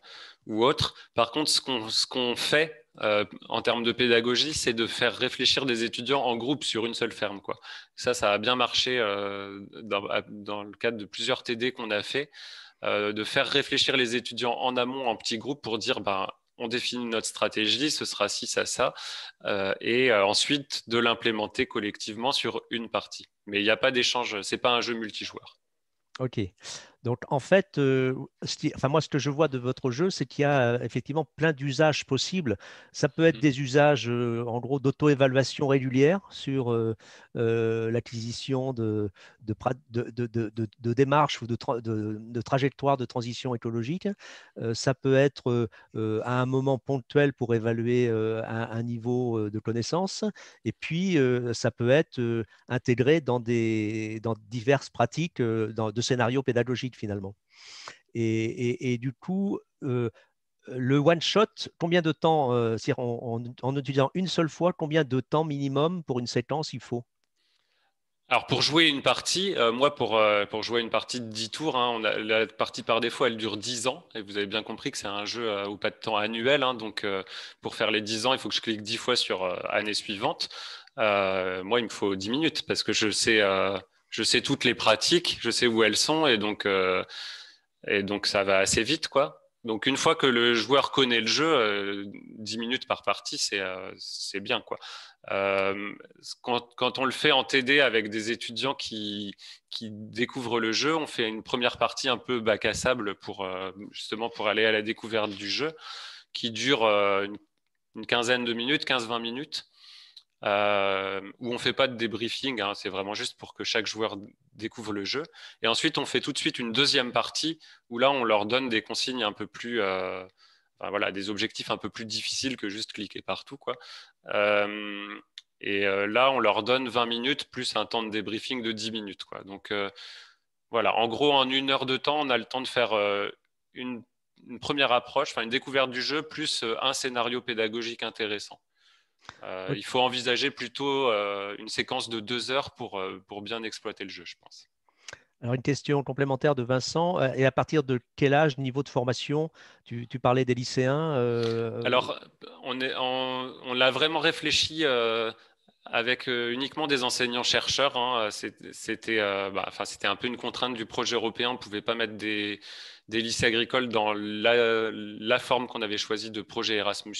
ou autre. Par contre, ce qu'on fait euh, en termes de pédagogie, c'est de faire réfléchir des étudiants en groupe sur une seule ferme. Quoi. Ça, ça a bien marché euh, dans, le cadre de plusieurs TD qu'on a fait, euh, de faire réfléchir les étudiants en amont, en petits groupes, pour dire ben, on définit notre stratégie, ce sera ci, ça, ça, et ensuite de l'implémenter collectivement sur une partie. Mais il n'y a pas d'échange, c'est pas un jeu multijoueur. Ok. Donc en fait, euh, enfin moi ce que je vois de votre jeu, c'est qu'il y a euh, effectivement plein d'usages possibles. Ça peut être mmh. des usages euh, en gros d'auto-évaluation régulière sur l'acquisition de démarches ou de, trajectoires de transition écologique. ça peut être à un moment ponctuel pour évaluer un, niveau de connaissance. Et puis ça peut être intégré dans, des, dans diverses pratiques dans, de scénarios pédagogiques finalement. Et, du coup, euh, le one shot, combien de temps, euh, en, étudiant utilisant une seule fois, combien de temps minimum pour une séquence il faut alors pour jouer une partie, euh, moi pour, pour jouer une partie de 10 tours, hein, on a, la partie par défaut elle dure 10 ans et vous avez bien compris que c'est un jeu euh, ou pas de temps annuel, hein, donc pour faire les 10 ans il faut que je clique 10 fois sur année suivante. moi il me faut 10 minutes parce que je sais, je sais toutes les pratiques, je sais où elles sont, et donc, euh, et donc ça va assez vite, quoi. Donc une fois que le joueur connaît le jeu, 10 euh, minutes par partie, c'est euh, bien, quoi. Quand, on le fait en TD avec des étudiants qui, qui, découvrent le jeu, on fait une première partie un peu bac à sable pour justement pour aller à la découverte du jeu, qui dure une, une quinzaine de minutes, 15-20 minutes où on ne fait pas de débriefing, hein, c'est vraiment juste pour que chaque joueur découvre le jeu. Et ensuite, on fait tout de suite une deuxième partie où là, on leur donne des consignes un peu plus, euh, voilà, des objectifs un peu plus difficiles que juste cliquer partout, quoi. et euh, là, on leur donne 20 minutes plus un temps de débriefing de 10 minutes, quoi. Donc euh, voilà, en gros, en une heure de temps, on a le temps de faire une, une, première approche, une découverte du jeu plus un scénario pédagogique intéressant. Euh, il faut envisager plutôt euh, une séquence de deux heures pour, euh, pour bien exploiter le jeu, je pense. Alors, une question complémentaire de Vincent. Et à partir de quel âge, niveau de formation tu, parlais des lycéens Alors, on, est, on, l'a vraiment réfléchi avec uniquement des enseignants-chercheurs. Hein. C'était bah, un peu une contrainte du projet européen. On ne pouvait pas mettre des, des lycées agricoles dans la, forme qu'on avait choisie de projet Erasmus.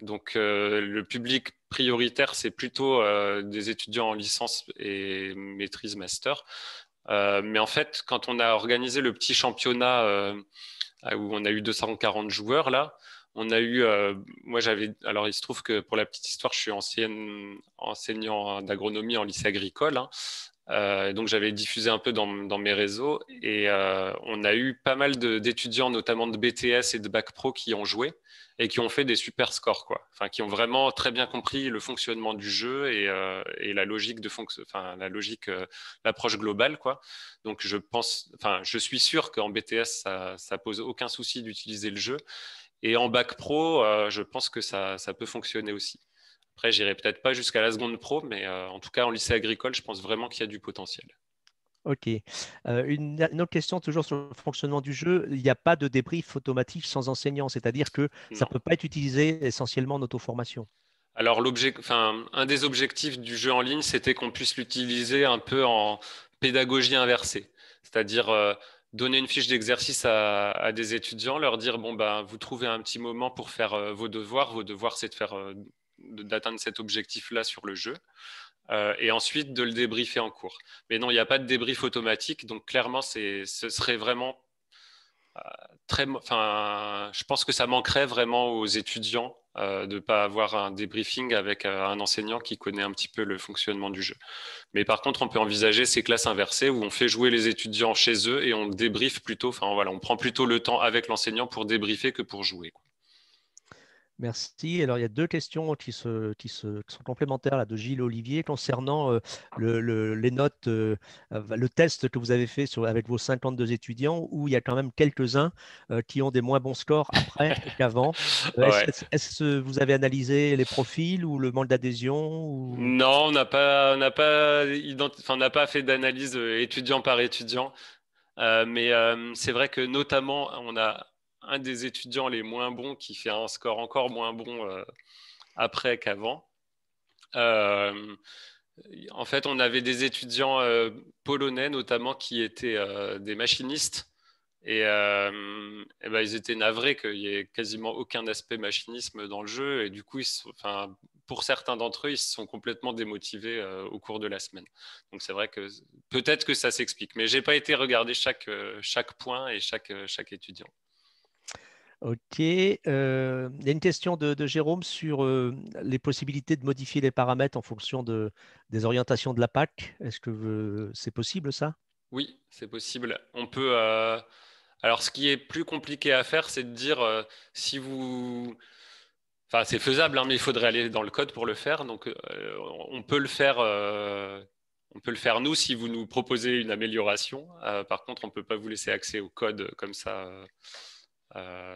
Donc euh, le public prioritaire, c'est plutôt euh, des étudiants en licence et maîtrise master. Euh, mais en fait, quand on a organisé le petit championnat où on a eu 240 joueurs là, on a eu, moi j'avais, alors il se trouve que pour la petite histoire, je suis enseignant d'agronomie en lycée agricole, hein. Euh, donc j'avais diffusé un peu dans, mes réseaux et euh, on a eu pas mal d'étudiants, notamment de BTS et de Bac Pro, qui ont joué et qui ont fait des super scores, quoi. qui ont vraiment très bien compris le fonctionnement du jeu et, euh, la logique de enfin, la logique, l'approche globale, quoi. Donc je pense, je suis sûr qu'en BTS ça, ça pose aucun souci d'utiliser le jeu et en Bac Pro, je pense que ça peut fonctionner aussi. Après, j'irai peut-être pas jusqu'à la seconde pro, mais euh, en tout cas, en lycée agricole, je pense vraiment qu'il y a du potentiel. Ok. Euh, une, autre question, toujours sur le fonctionnement du jeu. Il n'y a pas de débrief automatique sans enseignant, c'est-à-dire que ça ne peut pas être utilisé essentiellement en auto-formation. Alors, un des objectifs du jeu en ligne, c'était qu'on puisse l'utiliser un peu en pédagogie inversée, c'est-à-dire euh, donner une fiche d'exercice à, des étudiants, leur dire bon ben, vous trouvez un petit moment pour faire vos devoirs. Vos devoirs, c'est de faire d'atteindre cet objectif-là sur le jeu. Euh, et ensuite de le débriefer en cours. Mais non, il n'y a pas de débrief automatique, donc clairement, ce serait vraiment euh, très. Enfin, je pense que ça manquerait vraiment aux étudiants euh, de ne pas avoir un débriefing avec un enseignant qui connaît un petit peu le fonctionnement du jeu. Mais par contre, on peut envisager ces classes inversées où on fait jouer les étudiants chez eux et on débriefe plutôt. Enfin, voilà, on prend plutôt le temps avec l'enseignant pour débriefer que pour jouer. Merci. Alors, il y a deux questions qui, se, qui, se, sont complémentaires là, de Gilles Olivier concernant euh, les notes, euh, euh, le test que vous avez fait sur, avec vos 52 étudiants, où il y a quand même quelques-uns qui ont des moins bons scores après qu'avant. [LAUGHS] Est-ce que vous avez analysé les profils ou le manque d'adhésion ou... Non, on n'a pas, on pas, enfin, pas fait d'analyse étudiant par étudiant. mais c'est vrai que notamment, on a, un des étudiants les moins bons qui fait un score encore moins bon euh, après qu'avant. Euh, en fait, on avait des étudiants euh, polonais notamment qui étaient des machinistes. Et, ben, ils étaient navrés qu'il n'y ait quasiment aucun aspect machinisme dans le jeu. Et du coup, pour certains d'entre eux, ils se sont complètement démotivés au cours de la semaine. Donc c'est vrai que peut-être que ça s'explique. Mais je n'ai pas été regarder chaque, point et chaque étudiant. Ok. Euh, il y a une question de, Jérôme sur euh, les possibilités de modifier les paramètres en fonction de, des orientations de la PAC. Est-ce que c'est possible ça Oui, c'est possible. On peut. Euh, alors, ce qui est plus compliqué à faire, c'est de dire si vous. Enfin, c'est faisable, hein, mais il faudrait aller dans le code pour le faire. Donc, on peut le faire. On peut le faire nous si vous nous proposez une amélioration. par contre, on ne peut pas vous laisser accès au code comme ça.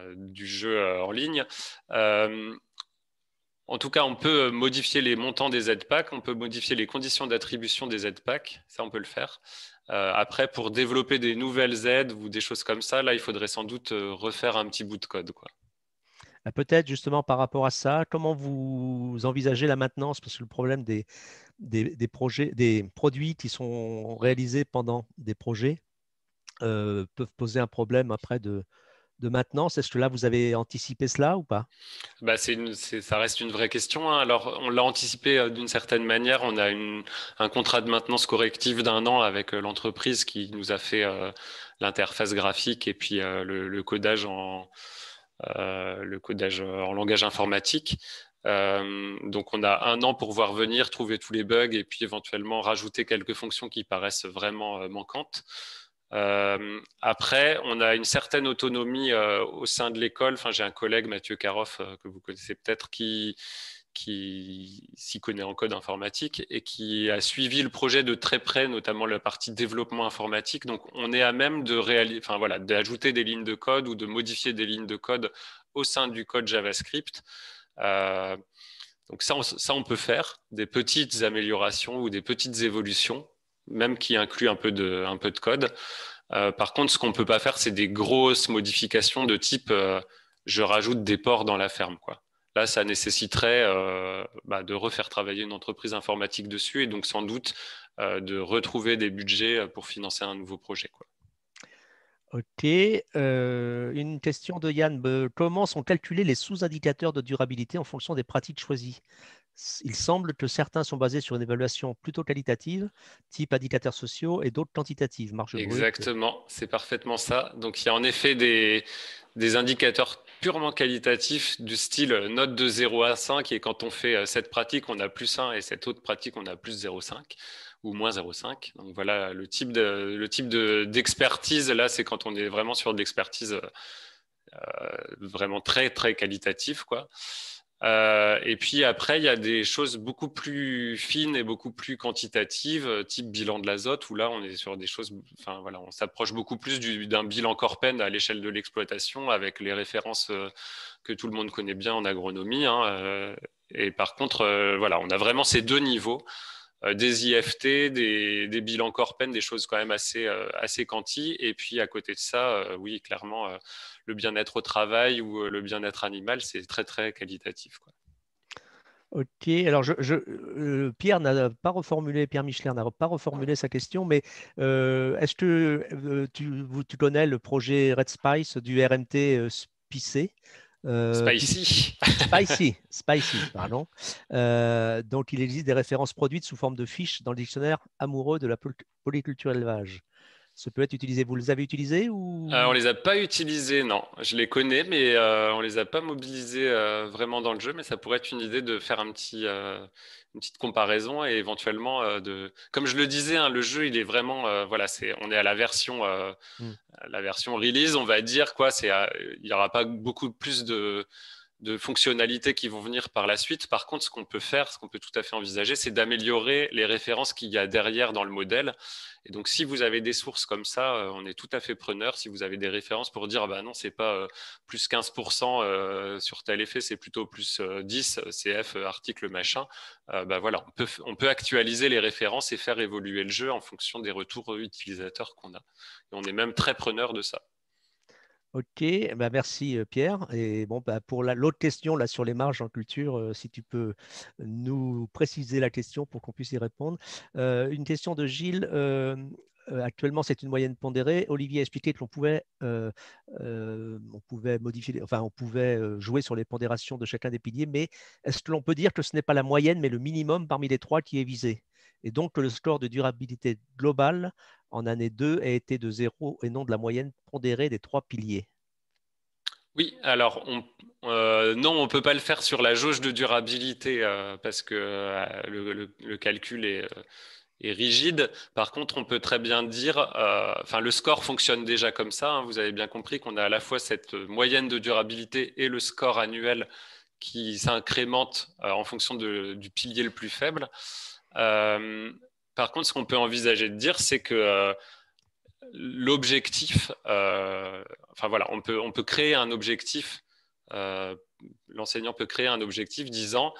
Euh, du jeu euh, en ligne. Euh, en tout cas, on peut modifier les montants des aides packs, on peut modifier les conditions d'attribution des aides packs, ça on peut le faire. après, pour développer des nouvelles aides ou des choses comme ça, là, il faudrait sans doute refaire un petit bout de code. Quoi. Peut-être justement par rapport à ça, comment vous envisagez la maintenance Parce que le problème des, des, projets, des produits qui sont réalisés pendant des projets peuvent poser un problème après de, de maintenance. Est-ce que là, vous avez anticipé cela ou pas bah c'est Ça reste une vraie question. Hein. Alors, on l'a anticipé euh, d'une certaine manière. On a un contrat de maintenance corrective d'un an avec euh, l'entreprise qui nous a fait euh, l'interface graphique et puis le, codage en, le codage en langage informatique. donc on a un an pour voir venir, trouver tous les bugs et puis éventuellement rajouter quelques fonctions qui paraissent vraiment manquantes. Euh, après, on a une certaine autonomie euh, au sein de l'école. Enfin, j'ai un collègue, Mathieu Caroff, euh, que vous connaissez peut-être, qui, s'y connaît en code informatique et qui a suivi le projet de très près, notamment la partie développement informatique. Donc, on est à même de réaliser, enfin voilà, d'ajouter des lignes de code ou de modifier des lignes de code au sein du code JavaScript. donc ça ça, on peut faire des petites améliorations ou des petites évolutions même qui inclut un peu de, un peu de code. Euh, par contre, ce qu'on ne peut pas faire, c'est des grosses modifications de type euh, je rajoute des ports dans la ferme. Quoi. Là, ça nécessiterait euh, bah, de refaire travailler une entreprise informatique dessus et donc sans doute de retrouver des budgets pour financer un nouveau projet. Quoi. Ok. une question de Yann. Comment sont calculés les sous-indicateurs de durabilité en fonction des pratiques choisies il semble que certains sont basés sur une évaluation plutôt qualitative, type indicateurs sociaux, et d'autres quantitatives, Exactement, c'est parfaitement ça. Donc il y a en effet des, indicateurs purement qualitatifs du style note de 0 à 5, et quand on fait euh, cette pratique, on a plus 1, et cette autre pratique, on a plus 0,5 ou moins 0,5. Donc voilà le type de, d'expertise. Là, c'est quand on est vraiment sur de l'expertise euh, euh, vraiment très, très qualitative. Quoi. Euh, et puis après, il y a des choses beaucoup plus fines et beaucoup plus quantitatives, euh, type bilan de l'azote, où là, on est sur des choses, enfin voilà, on s'approche beaucoup plus d'un bilan corpène à l'échelle de l'exploitation, avec les références euh, que tout le monde connaît bien en agronomie. Hein, et par contre, voilà, on a vraiment ces deux niveaux. Euh, des IFT, des, bilans Corpen, des choses quand même assez, euh, assez quanti. Et puis à côté de ça, euh, oui, clairement, le bien-être au travail ou le bien-être animal, c'est très très qualitatif. Ok, alors je, Pierre n'a pas reformulé, Pierre Michelin n'a pas reformulé sa question, mais est-ce que tu, connais le projet Red Spice du RMT Spicé euh, spicy. spicy, spicy, [LAUGHS] pardon. Euh, donc, il existe des références produites sous forme de fiches dans le dictionnaire amoureux de la polyculture élevage ça peut être utilisé. Vous les avez utilisés ou ne euh, On les a pas utilisés, non. Je les connais, mais on euh, on les a pas mobilisés euh, vraiment dans le jeu. Mais ça pourrait être une idée de faire un petit, une petite comparaison et éventuellement de. Comme je le disais, hein, le jeu, il est vraiment, voilà, c'est, on est à la version, hmm. la version release, on va dire quoi. C'est, il y aura pas beaucoup plus de de fonctionnalités qui vont venir par la suite. Par contre, ce qu'on peut faire, ce qu'on peut tout à fait envisager, c'est d'améliorer les références qu'il y a derrière dans le modèle. Et donc, si vous avez des sources comme ça, euh, on est tout à fait preneur. Si vous avez des références pour dire, bah non, c'est pas euh, plus 15% euh, sur tel effet, c'est plutôt plus 10 CF article machin. Bah voilà, on peut, on peut actualiser les références et faire évoluer le jeu en fonction des retours utilisateurs qu'on a. Et on est même très preneur de ça. Ok, eh ben, merci euh, Pierre. Et bon, bah, pour l'autre question là sur les marges en culture, euh, si tu peux nous préciser la question pour qu'on puisse y répondre. Euh, une question de Gilles. actuellement, c'est une moyenne pondérée. Olivier a expliqué que l'on pouvait, on pouvait modifier, enfin, on pouvait jouer sur les pondérations de chacun des piliers. Mais est-ce que l'on peut dire que ce n'est pas la moyenne, mais le minimum parmi les trois qui est visé et donc le score de durabilité globale en année 2 a été de zéro et non de la moyenne pondérée des trois piliers oui, alors euh, non, on ne peut pas le faire sur la jauge de durabilité euh, parce que euh, le, calcul est, rigide. Par contre, on peut très bien dire, enfin le score fonctionne déjà comme ça. Hein. vous avez bien compris qu'on a à la fois cette moyenne de durabilité et le score annuel qui s'incrémente en fonction du pilier le plus faible. Par contre, ce qu'on peut envisager de dire, c'est que euh, l'objectif, euh, enfin voilà, on peut, on peut créer un objectif, euh, l'enseignant peut créer un objectif disant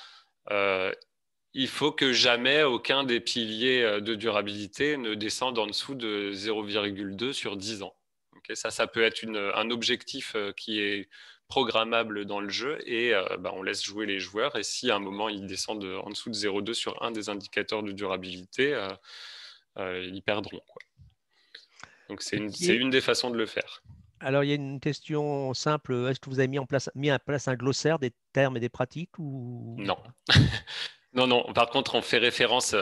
il faut que jamais aucun des piliers de durabilité ne descende en dessous de 0,2 sur 10 ans. ça, ça peut être un objectif qui est programmable dans le jeu et euh, bah, on laisse jouer les joueurs. Et si à un moment ils descendent en dessous de 0,2 sur un des indicateurs de durabilité, euh, euh, ils perdront. Donc c'est une, des façons de le faire. Alors il y a une question simple. Est-ce que vous avez mis en place, mis place un glossaire des termes et des pratiques ou... Non. [LAUGHS] non, non. Par contre, on fait référence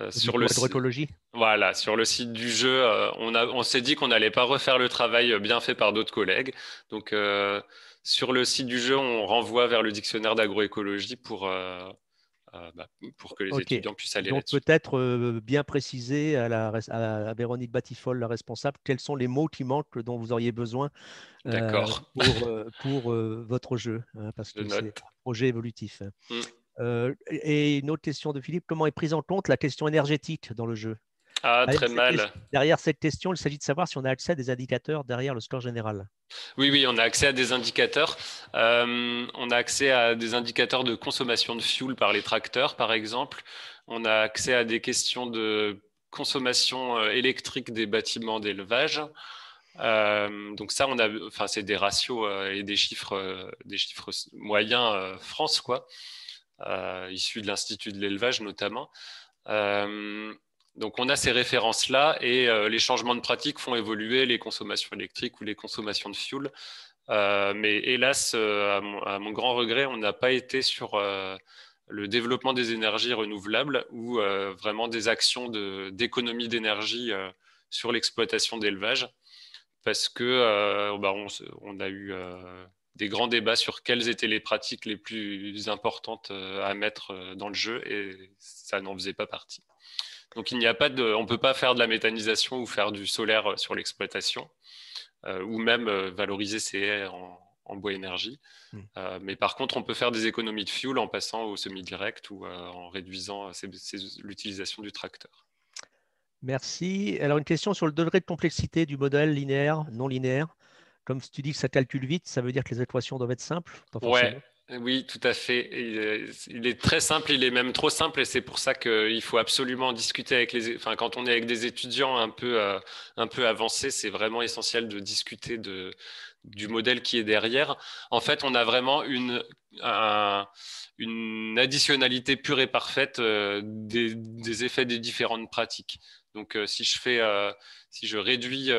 euh, sur le site, du jeu, euh, on, s'est dit qu'on n'allait pas refaire le travail euh, bien fait par d'autres collègues. Donc, sur le site du jeu, on renvoie vers le dictionnaire d'agroécologie pour, bah, pour que les étudiants puissent aller Donc, peut-être bien préciser à, la, à Véronique Batifol, la responsable, quels sont les mots qui manquent dont vous auriez besoin pour, [LAUGHS] pour votre jeu, hein, parce que c'est un projet évolutif. Mm. Euh, et une autre question de Philippe, comment est prise en compte la question énergétique dans le jeu ah, très mal. derrière cette question, il s'agit de savoir si on a accès à des indicateurs derrière le score général. Oui, oui, on a accès à des indicateurs. Euh, on a accès à des indicateurs de consommation de fuel par les tracteurs, par exemple. On a accès à des questions de consommation euh, électrique des bâtiments d'élevage. donc ça, on a, enfin, c'est des ratios et des chiffres, des chiffres moyens France, quoi. Euh, issus de l'Institut de l'élevage notamment. Euh, donc on a ces références-là et euh, les changements de pratiques font évoluer les consommations électriques ou les consommations de fuel. mais hélas, à, mon, grand regret, on n'a pas été sur le développement des énergies renouvelables ou vraiment des actions d'économie d'énergie sur l'exploitation d'élevage parce que bah, on, a eu des grands débats sur quelles étaient les pratiques les plus importantes euh, à mettre euh, dans le jeu et ça n'en faisait pas partie. Donc il n'y a pas de, on ne peut pas faire de la méthanisation ou faire du solaire euh, sur l'exploitation ou même valoriser ces haies en, bois énergie. Hmm. mais par contre, on peut faire des économies de fuel en passant au semi-direct ou en réduisant l'utilisation du tracteur. Merci. Alors une question sur le degré de complexité du modèle linéaire, non linéaire. Comme tu dis que ça calcule vite, ça veut dire que les équations doivent être simples ouais, Oui, tout à fait. Euh, il est, très simple, il est même trop simple et c'est pour ça qu'il faut absolument discuter avec les... Enfin, quand on est avec des étudiants un peu, euh, un peu avancés, c'est vraiment essentiel de discuter de, du modèle qui est derrière. En fait, on a vraiment une, une additionnalité pure et parfaite euh, des, effets des différentes pratiques. Donc, si je fais, si je réduis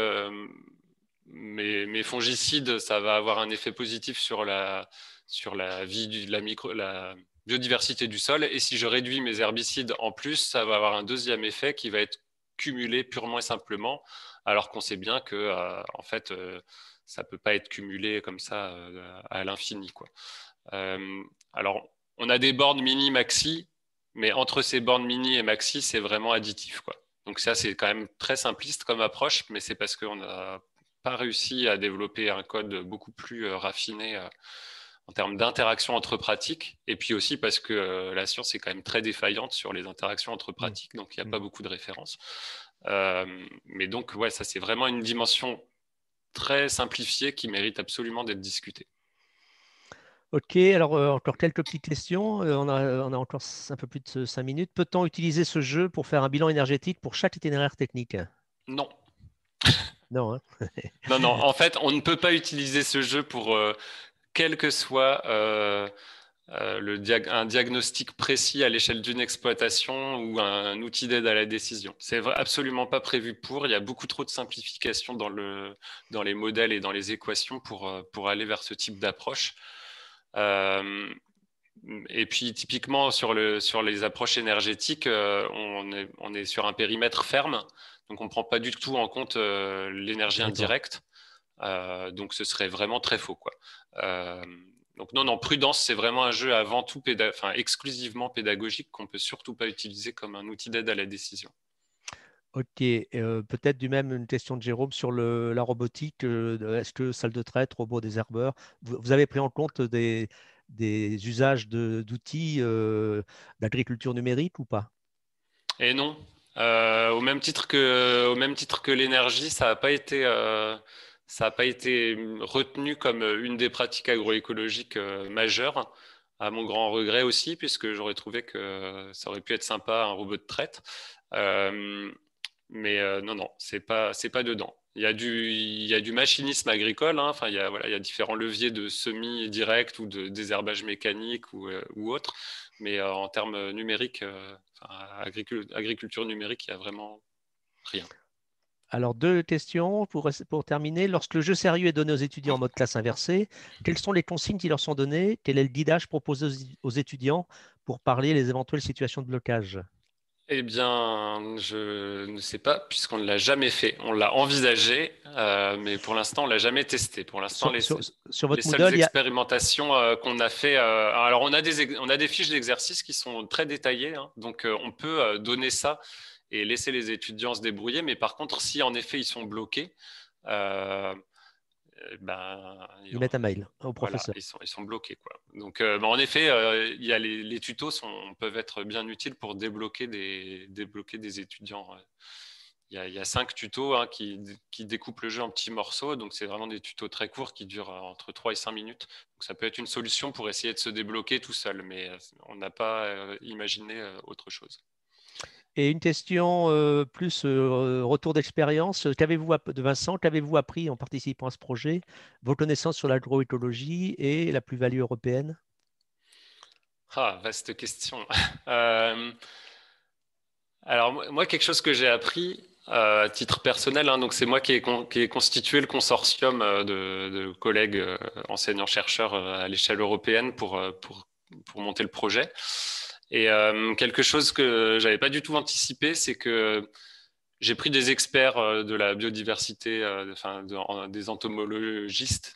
mes, fongicides, ça va avoir un effet positif sur la, sur la vie de la, la biodiversité du sol. Et si je réduis mes herbicides en plus, ça va avoir un deuxième effet qui va être cumulé purement et simplement, alors qu'on sait bien que euh, en fait, euh, ça ne peut pas être cumulé comme ça euh, à l'infini. alors, on a des bornes mini-maxi, mais entre ces bornes mini et maxi, c'est vraiment additif. Quoi. Donc ça, c'est quand même très simpliste comme approche, mais c'est parce qu'on a réussi à développer un code beaucoup plus euh, raffiné euh, en termes d'interaction entre pratiques, et puis aussi parce que euh, la science est quand même très défaillante sur les interactions entre mmh. pratiques, donc il n'y a mmh. pas beaucoup de références. mais donc, ouais, ça c'est vraiment une dimension très simplifiée qui mérite absolument d'être discutée. Ok, alors encore quelques petites questions. on, a, on, a, encore un peu plus de 5 minutes. Peut-on utiliser ce jeu pour faire un bilan énergétique pour chaque itinéraire technique Non. Hein. Non, non, En fait, on ne peut pas utiliser ce jeu pour euh, quel que soit euh, euh, le un diagnostic précis à l'échelle d'une exploitation ou un, outil d'aide à la décision. C'est absolument pas prévu pour. Il y a beaucoup trop de simplification dans, le, dans les modèles et dans les équations pour, pour aller vers ce type d'approche. Et puis typiquement sur, les approches énergétiques, euh, on, est, sur un périmètre ferme, donc on ne prend pas du tout en compte euh, l'énergie indirecte. Euh, donc ce serait vraiment très faux. donc non, non, prudence, c'est vraiment un jeu avant tout, exclusivement pédagogique qu'on ne peut surtout pas utiliser comme un outil d'aide à la décision. Ok, peut-être du même une question de Jérôme sur la robotique. Est-ce que salle de traite, robot désherbeur, vous avez pris en compte des, des usages d'outils euh, d'agriculture numérique ou pas Et non. Euh, au même titre que, l'énergie, ça n'a euh, pas été retenu comme une des pratiques agroécologiques majeures, à mon grand regret aussi, puisque j'aurais trouvé que ça aurait pu être sympa un robot de traite. mais non, non, c'est pas, c'est pas dedans. Il y, a du, machinisme agricole, hein. il, y a, différents leviers de semis direct ou de désherbage mécanique ou, euh, autre, mais euh, en termes numériques, euh, agriculture, numérique, il n'y a vraiment rien. Alors, deux questions pour, terminer. Lorsque le jeu sérieux est donné aux étudiants en mode classe inversée, quelles sont les consignes qui leur sont données Quel est le guidage proposé aux, aux étudiants pour parler les éventuelles situations de blocage eh bien, je ne sais pas, puisqu'on ne l'a jamais fait. On l'a envisagé, euh, mais pour l'instant, on ne l'a jamais testé. Pour l'instant, les, sur, votre seules expérimentations euh, qu'on a fait. Euh, alors, on a des, on a des fiches d'exercice qui sont très détaillées, hein. donc on peut donner ça et laisser les étudiants se débrouiller. Mais par contre, si en effet ils sont bloqués, euh, ben, ils, mettent un mail au professeur. ils, sont, bloqués. Donc, euh, ben, en effet, euh, les, tutos peuvent être bien utiles pour débloquer des, débloquer des étudiants. Il y, a, cinq tutos hein, qui, qui, découpent le jeu en petits morceaux. Donc, c'est vraiment des tutos très courts qui durent entre 3 et 5 minutes. ça peut être une solution pour essayer de se débloquer tout seul, mais on n'a pas imaginé autre chose. Et une question euh, plus euh, retour d'expérience. Qu'avez-vous de Vincent, qu'avez-vous appris en participant à ce projet Vos connaissances sur l'agroécologie et la plus-value européenne Ah, vaste question. [LAUGHS] Euh, alors moi, quelque chose que j'ai appris à titre personnel, hein, donc c'est moi qui ai, constitué le consortium de, collègues enseignants chercheurs à l'échelle européenne pour monter le projet. Et euh, quelque chose que j'avais pas du tout anticipé, c'est que j'ai pris des experts euh, de la biodiversité, euh, enfin, des entomologistes,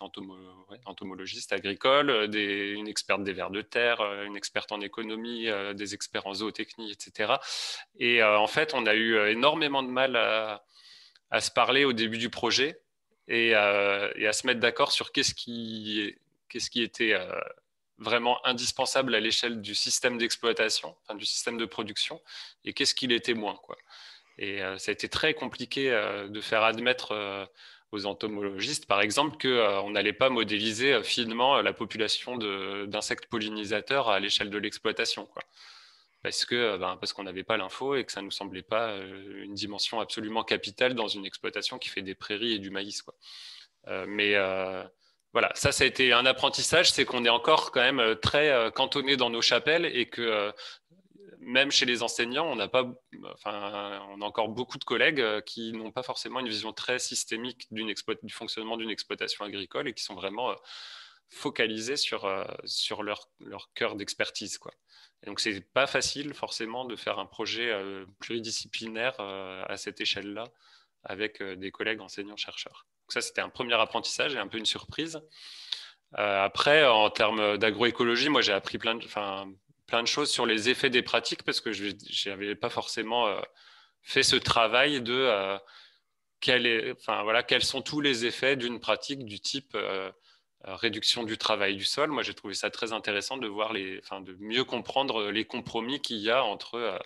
entomologistes agricoles, des, une experte des vers de terre, une experte en économie, des experts en zootechnie, etc. Et en fait, on a eu énormément de mal à, se parler au début du projet et, à se mettre d'accord sur qu'est-ce qui, qu'est-ce qui était vraiment indispensable à l'échelle du système d'exploitation, du système de production, et qu'est-ce qu'il était moins. Quoi. Et euh, ça a été très compliqué euh, de faire admettre euh, aux entomologistes, par exemple, qu'on n'allait pas modéliser finement la population d'insectes pollinisateurs à l'échelle de l'exploitation. Parce que ben, parce qu'on n'avait pas l'info et que ça ne nous semblait pas une dimension absolument capitale dans une exploitation qui fait des prairies et du maïs. Quoi. mais voilà, ça, ça a été un apprentissage, c'est qu'on est encore quand même euh, très euh, cantonné dans nos chapelles et que euh, même chez les enseignants, on a, pas, encore beaucoup de collègues qui n'ont pas forcément une vision très systémique du fonctionnement d'une exploitation agricole et qui sont vraiment focalisés sur, leur, leur cœur d'expertise. donc, ce n'est pas facile forcément de faire un projet pluridisciplinaire à cette échelle-là avec des collègues enseignants-chercheurs ça, c'était un premier apprentissage et un peu une surprise. Euh, après, en termes d'agroécologie, moi, j'ai appris plein de, choses sur les effets des pratiques parce que je n'avais pas forcément euh, fait ce travail de euh, quel est, voilà, quels sont tous les effets d'une pratique du type réduction du travail du sol. Moi, j'ai trouvé ça très intéressant de, voir les, de mieux comprendre les compromis qu'il y a entre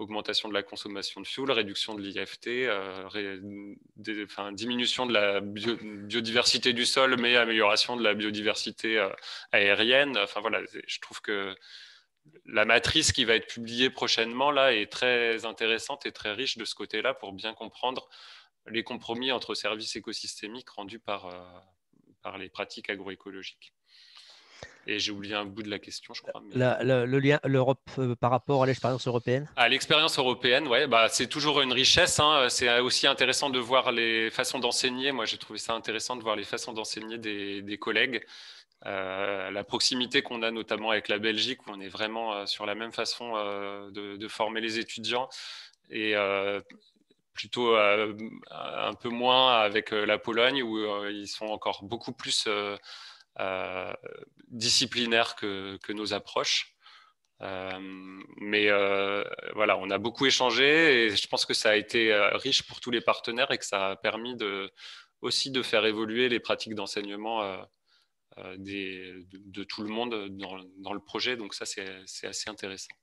augmentation de la consommation de fuel, réduction de l'IFT, euh, enfin, diminution de la biodiversité du sol, mais amélioration de la biodiversité euh, aérienne. Enfin voilà, je trouve que la matrice qui va être publiée prochainement là est très intéressante et très riche de ce côté-là pour bien comprendre les compromis entre services écosystémiques rendus par, euh, par les pratiques agroécologiques. Et j'ai oublié un bout de la question, je crois. le lien, l'Europe euh, par rapport à l'expérience européenne À ah, l'expérience européenne, ouais, bah, c'est toujours une richesse. Hein. C'est aussi intéressant de voir les façons d'enseigner. Moi, j'ai trouvé ça intéressant de voir les façons d'enseigner des, collègues. Euh, la proximité qu'on a notamment avec la Belgique, où on est vraiment euh, sur la même façon de, de, former les étudiants. Et plutôt un peu moins avec la Pologne, où ils sont encore beaucoup plus euh, disciplinaires que, nos approches. Euh, mais euh, voilà, on a beaucoup échangé et je pense que ça a été riche pour tous les partenaires et que ça a permis de, aussi de faire évoluer les pratiques d'enseignement de, tout le monde dans le projet. Donc ça, c'est assez intéressant.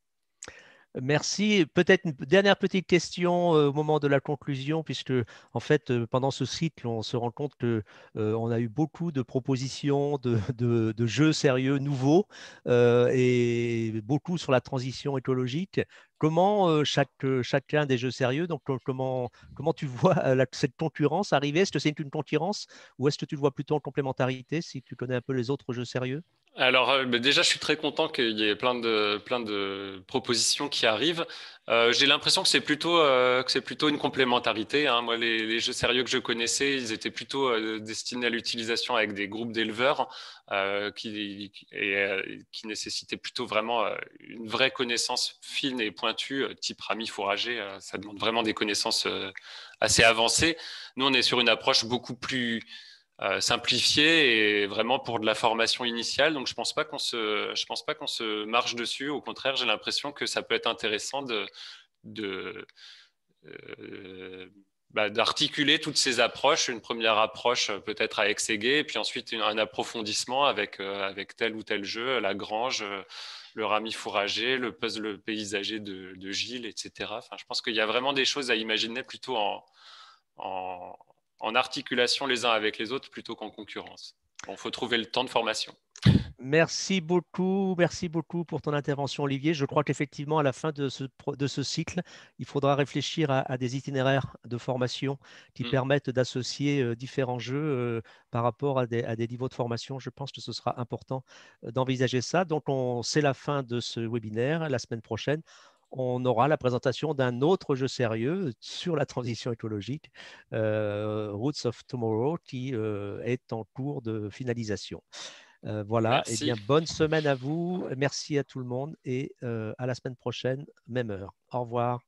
Merci. Peut-être une dernière petite question euh, au moment de la conclusion, puisque en fait, euh, pendant ce cycle, on se rend compte qu'on euh, a eu beaucoup de propositions de, jeux sérieux nouveaux et beaucoup sur la transition écologique. Comment chacun des jeux sérieux, donc comment, tu vois cette concurrence arriver Est-ce que c'est une concurrence ou est-ce que tu le vois plutôt en complémentarité si tu connais un peu les autres jeux sérieux alors euh, déjà, je suis très content qu'il y ait plein de, plein de propositions qui arrivent. Euh, j'ai l'impression que c'est plutôt, euh, que c'est plutôt une complémentarité. Hein. Moi, les, les, jeux sérieux que je connaissais, ils étaient plutôt euh, destinés à l'utilisation avec des groupes d'éleveurs qui, et, qui nécessitaient plutôt vraiment une vraie connaissance fine et pointue, type rami fourragé. ça demande vraiment des connaissances assez avancées. Nous, on est sur une approche beaucoup plus euh, simplifié et vraiment pour de la formation initiale. Donc, je pense pense pas qu'on se marche dessus. Au contraire, j'ai l'impression que ça peut être intéressant de, de euh, bah, d'articuler toutes ces approches, une première approche euh, peut-être à exéguer, puis ensuite un approfondissement avec, avec tel ou tel jeu, la grange, le rami fourragé, le puzzle paysager de, Gilles, etc. je pense qu'il y a vraiment des choses à imaginer plutôt en, en articulation les uns avec les autres plutôt qu'en concurrence. Il faut trouver le temps de formation. Merci beaucoup, merci beaucoup pour ton intervention, Olivier. Je crois qu'effectivement, à la fin de ce, de ce, cycle, il faudra réfléchir à, des itinéraires de formation qui mm. permettent d'associer euh, différents jeux euh, par rapport à des, à des, niveaux de formation. Je pense que ce sera important euh, d'envisager ça. Donc, c'est la fin de ce webinaire. La semaine prochaine, on aura la présentation d'un autre jeu sérieux sur la transition écologique, euh, Roots of Tomorrow, qui euh, est en cours de finalisation. Euh, voilà, et eh bien bonne semaine à vous. Merci à tout le monde et à la semaine prochaine, même heure. Au revoir.